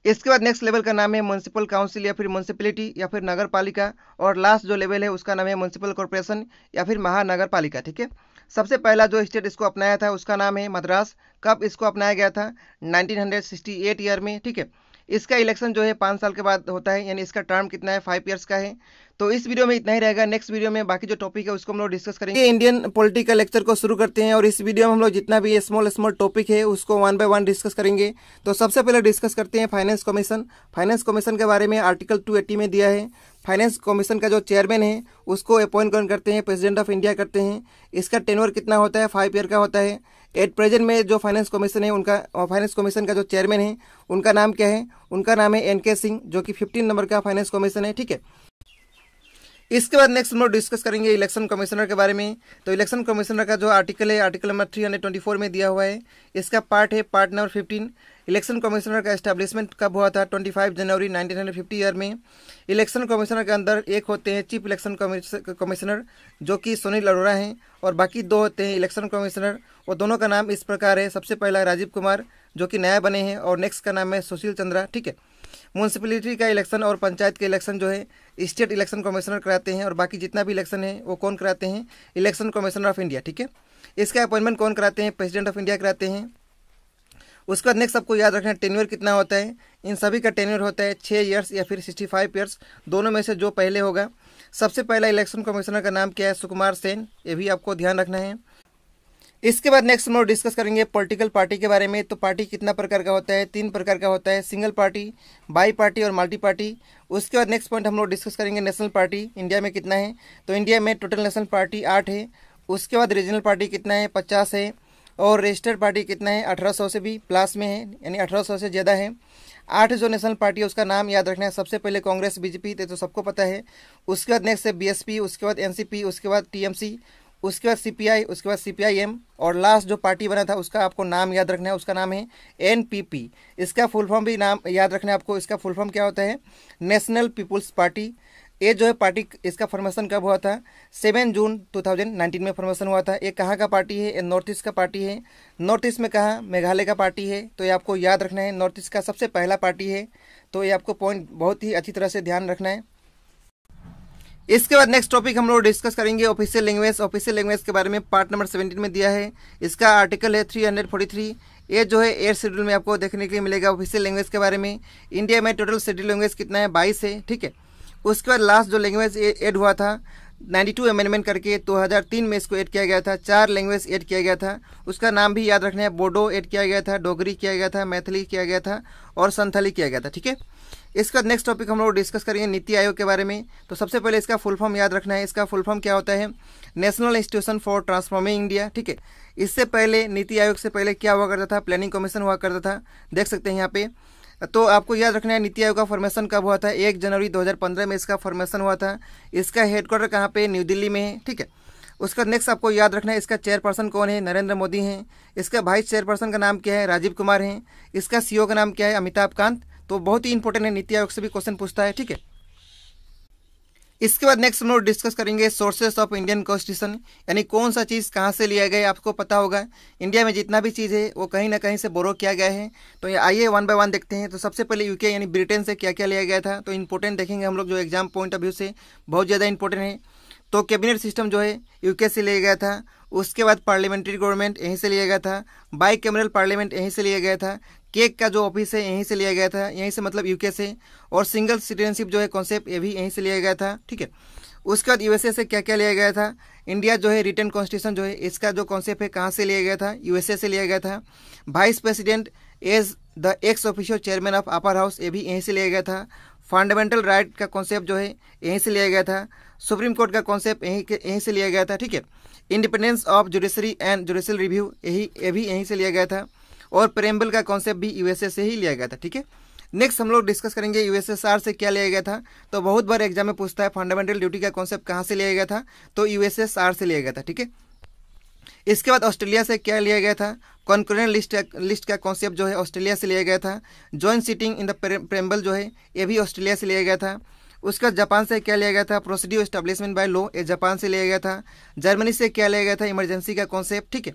इसके बाद नेक्स्ट लेवल का नाम है म्यूनसिपल काउंसिल या फिर म्यूनसिपलिटी या फिर नगर पालिका और लास्ट जो लेवल है उसका नाम है म्यूनसिपल कॉरपोरेशन या फिर महानगर पालिका ठीक है सबसे पहला जो स्टेट इसको अपनाया था उसका नाम है मद्रास कब इसको अपनाया गया था 1968 ईयर में ठीक है इसका इलेक्शन जो है पाँच साल के बाद होता है यानी इसका टर्म कितना है फाइव ईयर्स का है तो इस वीडियो में इतना ही रहेगा नेक्स्ट वीडियो में बाकी जो टॉपिक है उसको हम लोग डिस्कस करेंगे इंडियन पॉलिटिकल लेक्चर को शुरू करते हैं और इस वीडियो में हम लोग जितना भी स्मॉल स्मॉल टॉपिक है उसको वन बाय वन डिस्कस करेंगे तो सबसे पहले डिस्कस करते हैं फाइनेंस कमीशन फाइनेंस कमीशन के बारे में आर्टिकल टू में दिया है फाइनेंस कमीशन का जो चेयरमैन है उसको अपॉइंट कौन करते हैं प्रेसिडेंट ऑफ इंडिया करते हैं इसका टेनवर कितना होता है फाइव ईयर का होता है एट प्रेजेंट में जो फाइनेंस कमीशन है उनका फाइनेंस कमीशन का जो चेयरमैन है उनका नाम क्या है उनका नाम है एन के सिंह जो कि फिफ्टीन नंबर का फाइनेंस कमीशन है ठीक है इसके बाद नेक्स्ट हम लोग डिस्कस करेंगे इलेक्शन कमिश्नर के बारे में तो इलेक्शन कमिश्नर का जो आर्टिकल है article number three hundred twenty four में दिया हुआ है इसका पार्ट है part number fifteen election commissioner का एस्टेब्लिशमेंट कब हुआ था twenty five January nineteen hundred fifty year में इलेक्शन कमिश्नर के अंदर एक होते हैं चीफ इलेक्शन कमिश्नर जो कि सुनील अरोड़ा हैं और बाकी दो होते हैं इलेक्शन कमिश्नर और दोनों का नाम इस प्रकार है सबसे पहला राजीव कुमार जो कि नया बने हैं और नेक्स्ट का नाम है सुशील चंद्रा ठीक है म्यूनसिपलिटी का इलेक्शन और पंचायत के इलेक्शन जो है स्टेट इलेक्शन कमिश्नर कराते हैं और बाकी जितना भी इलेक्शन है वो कौन कराते हैं इलेक्शन कमिश्नर ऑफ इंडिया ठीक है इसका अपॉइंटमेंट कौन कराते हैं प्रेसिडेंट ऑफ इंडिया कराते हैं उसके बाद नेक्स्ट आपको याद रखना है कितना होता है इन सभी का टेन्यर होता है छः ईयर्स या फिर सिक्सटी फाइव ईयर्स दोनों में से जो पहले होगा सबसे पहला इलेक्शन कमिश्नर का नाम क्या है सुकुमार सेन ये भी आपको ध्यान रखना है इसके बाद नेक्स्ट हम लोग डिस्कस करेंगे पॉलिटिकल पार्टी के बारे में तो पार्टी कितना प्रकार का होता है तीन प्रकार का होता है सिंगल पार्टी बाई पार्टी और मल्टी पार्टी उसके बाद नेक्स्ट पॉइंट हम लोग डिस्कस करेंगे नेशनल पार्टी इंडिया में कितना है तो इंडिया में टोटल नेशनल पार्टी आठ है उसके बाद रीजनल पार्टी कितना है पचास है और रजिस्टर्ड पार्टी कितना है अठारह से भी प्लस में है यानी अठारह से ज़्यादा है आठ जो नेशनल पार्टी है उसका नाम याद रखना है सबसे पहले कांग्रेस बीजेपी तो सबको पता है उसके बाद नेक्स्ट है बी उसके बाद एन उसके बाद टी उसके बाद सीपीआई उसके बाद सीपीआईएम और लास्ट जो पार्टी बना था उसका आपको नाम याद रखना है उसका नाम है एनपीपी इसका फुल फॉर्म भी नाम याद रखना है आपको इसका फुल फॉर्म क्या होता है नेशनल पीपुल्स पार्टी ये जो है पार्टी इसका फॉर्मेशन कब हुआ था सेवन जून 2019 में फॉर्मेशन हुआ था ये कहाँ का पार्टी है ये नॉर्थ ईस्ट का पार्टी है नॉर्थ ईस्ट में कहाँ मेघालय का पार्टी है तो ये आपको याद रखना है नॉर्थ ईस्ट का सबसे पहला पार्टी है तो ये आपको पॉइंट बहुत ही अच्छी तरह से ध्यान रखना है इसके बाद नेक्स्ट टॉपिक हम लोग डिस्कस करेंगे ऑफिशियल लैंग्वेज ऑफिशियल लैंग्वेज के बारे में पार्ट नंबर सेवेंटीन में दिया है इसका आर्टिकल है थ्री हंड्रेड फोर्टी थ्री ये जो है एयर शेड्यूल में आपको देखने के लिए मिलेगा ऑफिशियल लैंग्वेज के बारे में इंडिया में टोटल शेड्यूल लैंग्वेज कितना है बाईस है ठीक है उसके बाद लास्ट जो लैंग्वेज एड हुआ था 92 अमेंडमेंट करके 2003 में इसको ऐड किया गया था चार लैंग्वेज ऐड किया गया था उसका नाम भी याद रखना है बोडो ऐड किया गया था डोगरी किया गया था मैथिली किया गया था और संथली किया गया था ठीक है इसका नेक्स्ट टॉपिक हम लोग डिस्कस करेंगे नीति आयोग के बारे में तो सबसे पहले इसका फुल फॉर्म याद रखना है इसका फुल फॉर्म क्या होता है national institution for transforming India ठीक है इससे पहले नीति आयोग से पहले क्या हुआ करता था प्लानिंग कमीशन हुआ करता था देख सकते हैं यहाँ पे तो आपको याद रखना है नीति आयोग का फॉर्मेशन कब हुआ था एक जनवरी 2015 में इसका फॉर्मेशन हुआ था इसका हेडक्वार्टर कहाँ पे न्यू दिल्ली में है ठीक है उसका नेक्स्ट आपको याद रखना है इसका चेयरपर्सन कौन है नरेंद्र मोदी हैं इसका वाइस चेयरपर्सन का नाम क्या है राजीव कुमार हैं इसका सी e का नाम क्या है अमिताभ कांत तो बहुत ही इंपॉर्टेंट है नीति आयोग से भी क्वेश्चन पूछता है ठीक है इसके बाद नेक्स्ट हम लोग डिस्कस करेंगे सोर्सेस ऑफ इंडियन कॉन्स्टिट्यूशन यानी कौन सा चीज़ कहाँ से लिया गया आपको पता होगा इंडिया में जितना भी चीज़ है वो कहीं ना कहीं से बोरो किया गया है तो आइए वन बाय वन देखते हैं तो सबसे पहले यूके यानी ब्रिटेन से क्या क्या लिया गया था तो इंपॉर्टेंट देखेंगे हम लोग जो एग्जाम पॉइंट ऑफ व्यू से बहुत ज़्यादा इंपॉर्टेंट है तो कैबिनेट सिस्टम जो है यूके से लिया गया था उसके बाद पार्लियामेंट्री गवर्नमेंट यहीं से लिया गया था बाई कैमरल पार्लियामेंट यहीं से लिया गया था केक का जो ऑफिस है यहीं से लिया गया था यहीं से मतलब यूके से और सिंगल सिटीजनशिप जो है कॉन्सेप्ट ये भी यहीं से लिया गया था ठीक है उसके बाद यूएसए से क्या क्या लिया गया था इंडिया जो है रिटर्न कॉन्स्टिट्यूशन जो है इसका जो कॉन्सेप्ट है कहाँ से लिया गया था यूएसए से लिया गया था vice president as the ex official chairman of upper house ये भी यहीं से लिया गया था फंडामेंटल राइट का कॉन्सेप्ट जो है यहीं से लिया गया था सुप्रीम कोर्ट का कॉन्सेप्ट यहीं यहीं से लिया गया था ठीक है independence of judiciary and judicial review यही ये भी यहीं से लिया गया था और प्रेम्बल का कॉन्सेप्ट भी यूएसए से ही लिया गया था ठीक है नेक्स्ट हम लोग डिस्कस करेंगे यूएसएसआर से क्या लिया गया था तो बहुत बार एग्जाम में पूछता है फंडामेंटल ड्यूटी का कॉन्सेप्ट कहाँ से लिया गया था तो यूएसएसआर से लिया गया था ठीक है इसके बाद ऑस्ट्रेलिया से क्या लिया गया था कॉन्क्रेंट लिस्ट लिस्ट का कॉन्सेप्ट जो है ऑस्ट्रेलिया से लिया गया था joint sitting in the preamble जो है ये भी ऑस्ट्रेलिया से लिया गया था उसका जापान से क्या लिया गया था प्रोसीड्यू एस्टेब्लिशमेंट बाय लॉ ये जापान से लिया गया था जर्मनी से क्या लिया गया था इमरजेंसी का कॉन्सेप्ट ठीक है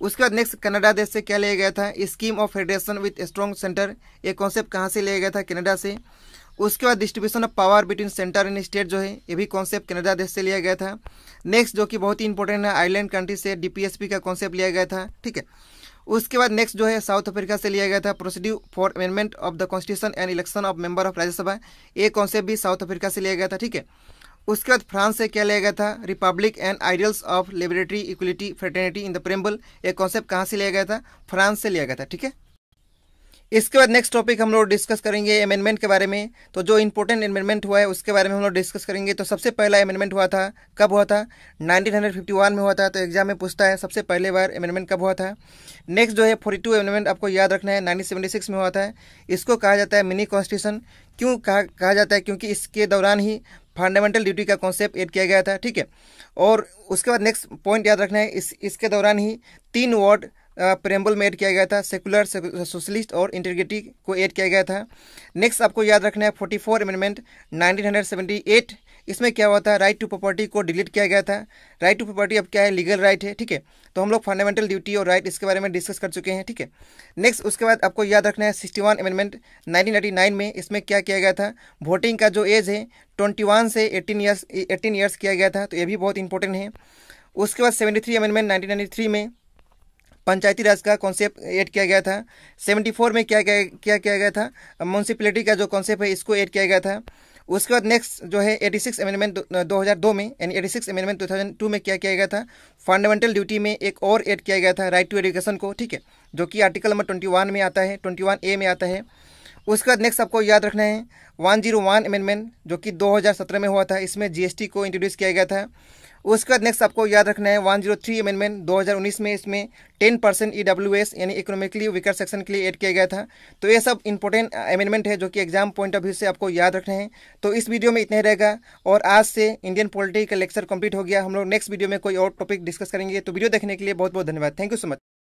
उसके बाद नेक्स्ट कनाडा देश से क्या लिया गया था scheme of federation with strong centre ये कॉन्सेप्ट कहाँ से लिया गया था कनाडा से उसके बाद distribution of power between centre and state जो है ये भी कॉन्सेप्ट कनाडा देश से लिया गया था नेक्स्ट जो कि बहुत ही इंपॉर्टेंट है आयरलैंड कंट्री से डी का कॉन्सेप्ट लिया गया था ठीक है उसके बाद नेक्स्ट जो है साउथ अफ्रीका से लिया गया था procedure for amendment of the constitution and election of member of Rajya Sabha ये कॉन्सेप्ट भी साउथ अफ्रीका से लिया गया था ठीक है उसके बाद फ्रांस से क्या लिया गया था republic and ideals of liberty equality fraternity in the preamble ये कॉन्सेप्ट कहाँ से लिया गया था फ्रांस से लिया गया था ठीक है इसके बाद नेक्स्ट टॉपिक हम लोग डिस्कस करेंगे अमेंडमेंट के बारे में तो जो इंपॉर्टेंट अमेंडमेंट हुआ है उसके बारे में हम लोग डिस्कस करेंगे तो सबसे पहला अमेंडमेंट हुआ था कब हुआ था 1951 में हुआ था तो एग्जाम में पूछता है सबसे पहले बार अमेंडमेंट कब हुआ था नेक्स्ट जो है टू अमेंडमेंट आपको याद रखना है नाइनटीन में हुआ था इसको कहा जाता है मिनी कॉन्स्टिट्यूशन क्यों कहा, कहा जाता है क्योंकि इसके दौरान ही फंडामेंटल ड्यूटी का कॉन्सेप्ट एड किया गया था ठीक है और उसके बाद नेक्स्ट पॉइंट याद रखना है इस इसके दौरान ही तीन वर्ड प्रेम्बल में ऐड किया गया था सेकुलर सोशलिस्ट और इंटीग्रिटी को ऐड किया गया था नेक्स्ट आपको याद रखना है forty four amendment nineteen hundred seventy eight इसमें क्या हुआ था राइट टू प्रॉपर्टी को डिलीट किया गया था राइट टू प्रॉपर्टी अब क्या है लीगल राइट है ठीक है तो हम लोग फंडामेंटल ड्यूटी और राइट इसके बारे में डिस्कस कर चुके हैं ठीक है नेक्स्ट उसके बाद आपको याद रखना है सिक्सटी वन अमेंडमेंट नाइनटीन में इसमें क्या किया गया था वोटिंग का जो एज है ट्वेंटी वन से एटीन ईयर्स एटीन ईयर्स किया गया था तो ये भी बहुत इंपॉर्टेंट है उसके बाद सेवेंटी थ्री अमेंडमेंट नाइनटीन में पंचायती राज का कॉन्सेप्ट ऐड किया गया था 74 में क्या क्या क्या किया गया था म्यूनसिपलिटी का जो कॉन्सेप्ट है इसको ऐड किया गया था उसके बाद नेक्स्ट जो है एटी सिक्स अमेंडमेंट दो हज़ार दो में यानी eighty six amendment two thousand two में क्या किया गया था फंडामेंटल ड्यूटी में एक और ऐड किया गया था राइट टू एजुकेशन को ठीक है जो कि आर्टिकल नंबर ट्वेंटी वन में आता है ट्वेंटी वन ए में आता है उसके बाद नेक्स्ट आपको याद रखना है वन जीरो वन अमेंडमेंट जो कि दो हज़ार सत्रह में हुआ था इसमें जीएसटी को इंट्रोड्यूस किया गया था उसके बाद नेक्स्ट आपको याद रखना है 103 अमेंडमेंट 2019 में इसमें 10 परसेंट ई यानी इकोनॉमिकली वीकर सेक्शन के लिए ऐड किया गया था तो ये सब इंपॉर्टेंट अमेंडमेंट है जो कि एग्जाम पॉइंट ऑफ व्यू से आपको याद रखना है तो इस वीडियो में इतना ही रहेगा और आज से इंडियन पॉलिटी का लेक्चर कंप्लीट हो गया हम लोग नेक्स्ट वीडियो में कोई और टॉपिक डिस्कस करेंगे तो वीडियो देखने के लिए बहुत बहुत धन्यवाद थैंक यू सो मच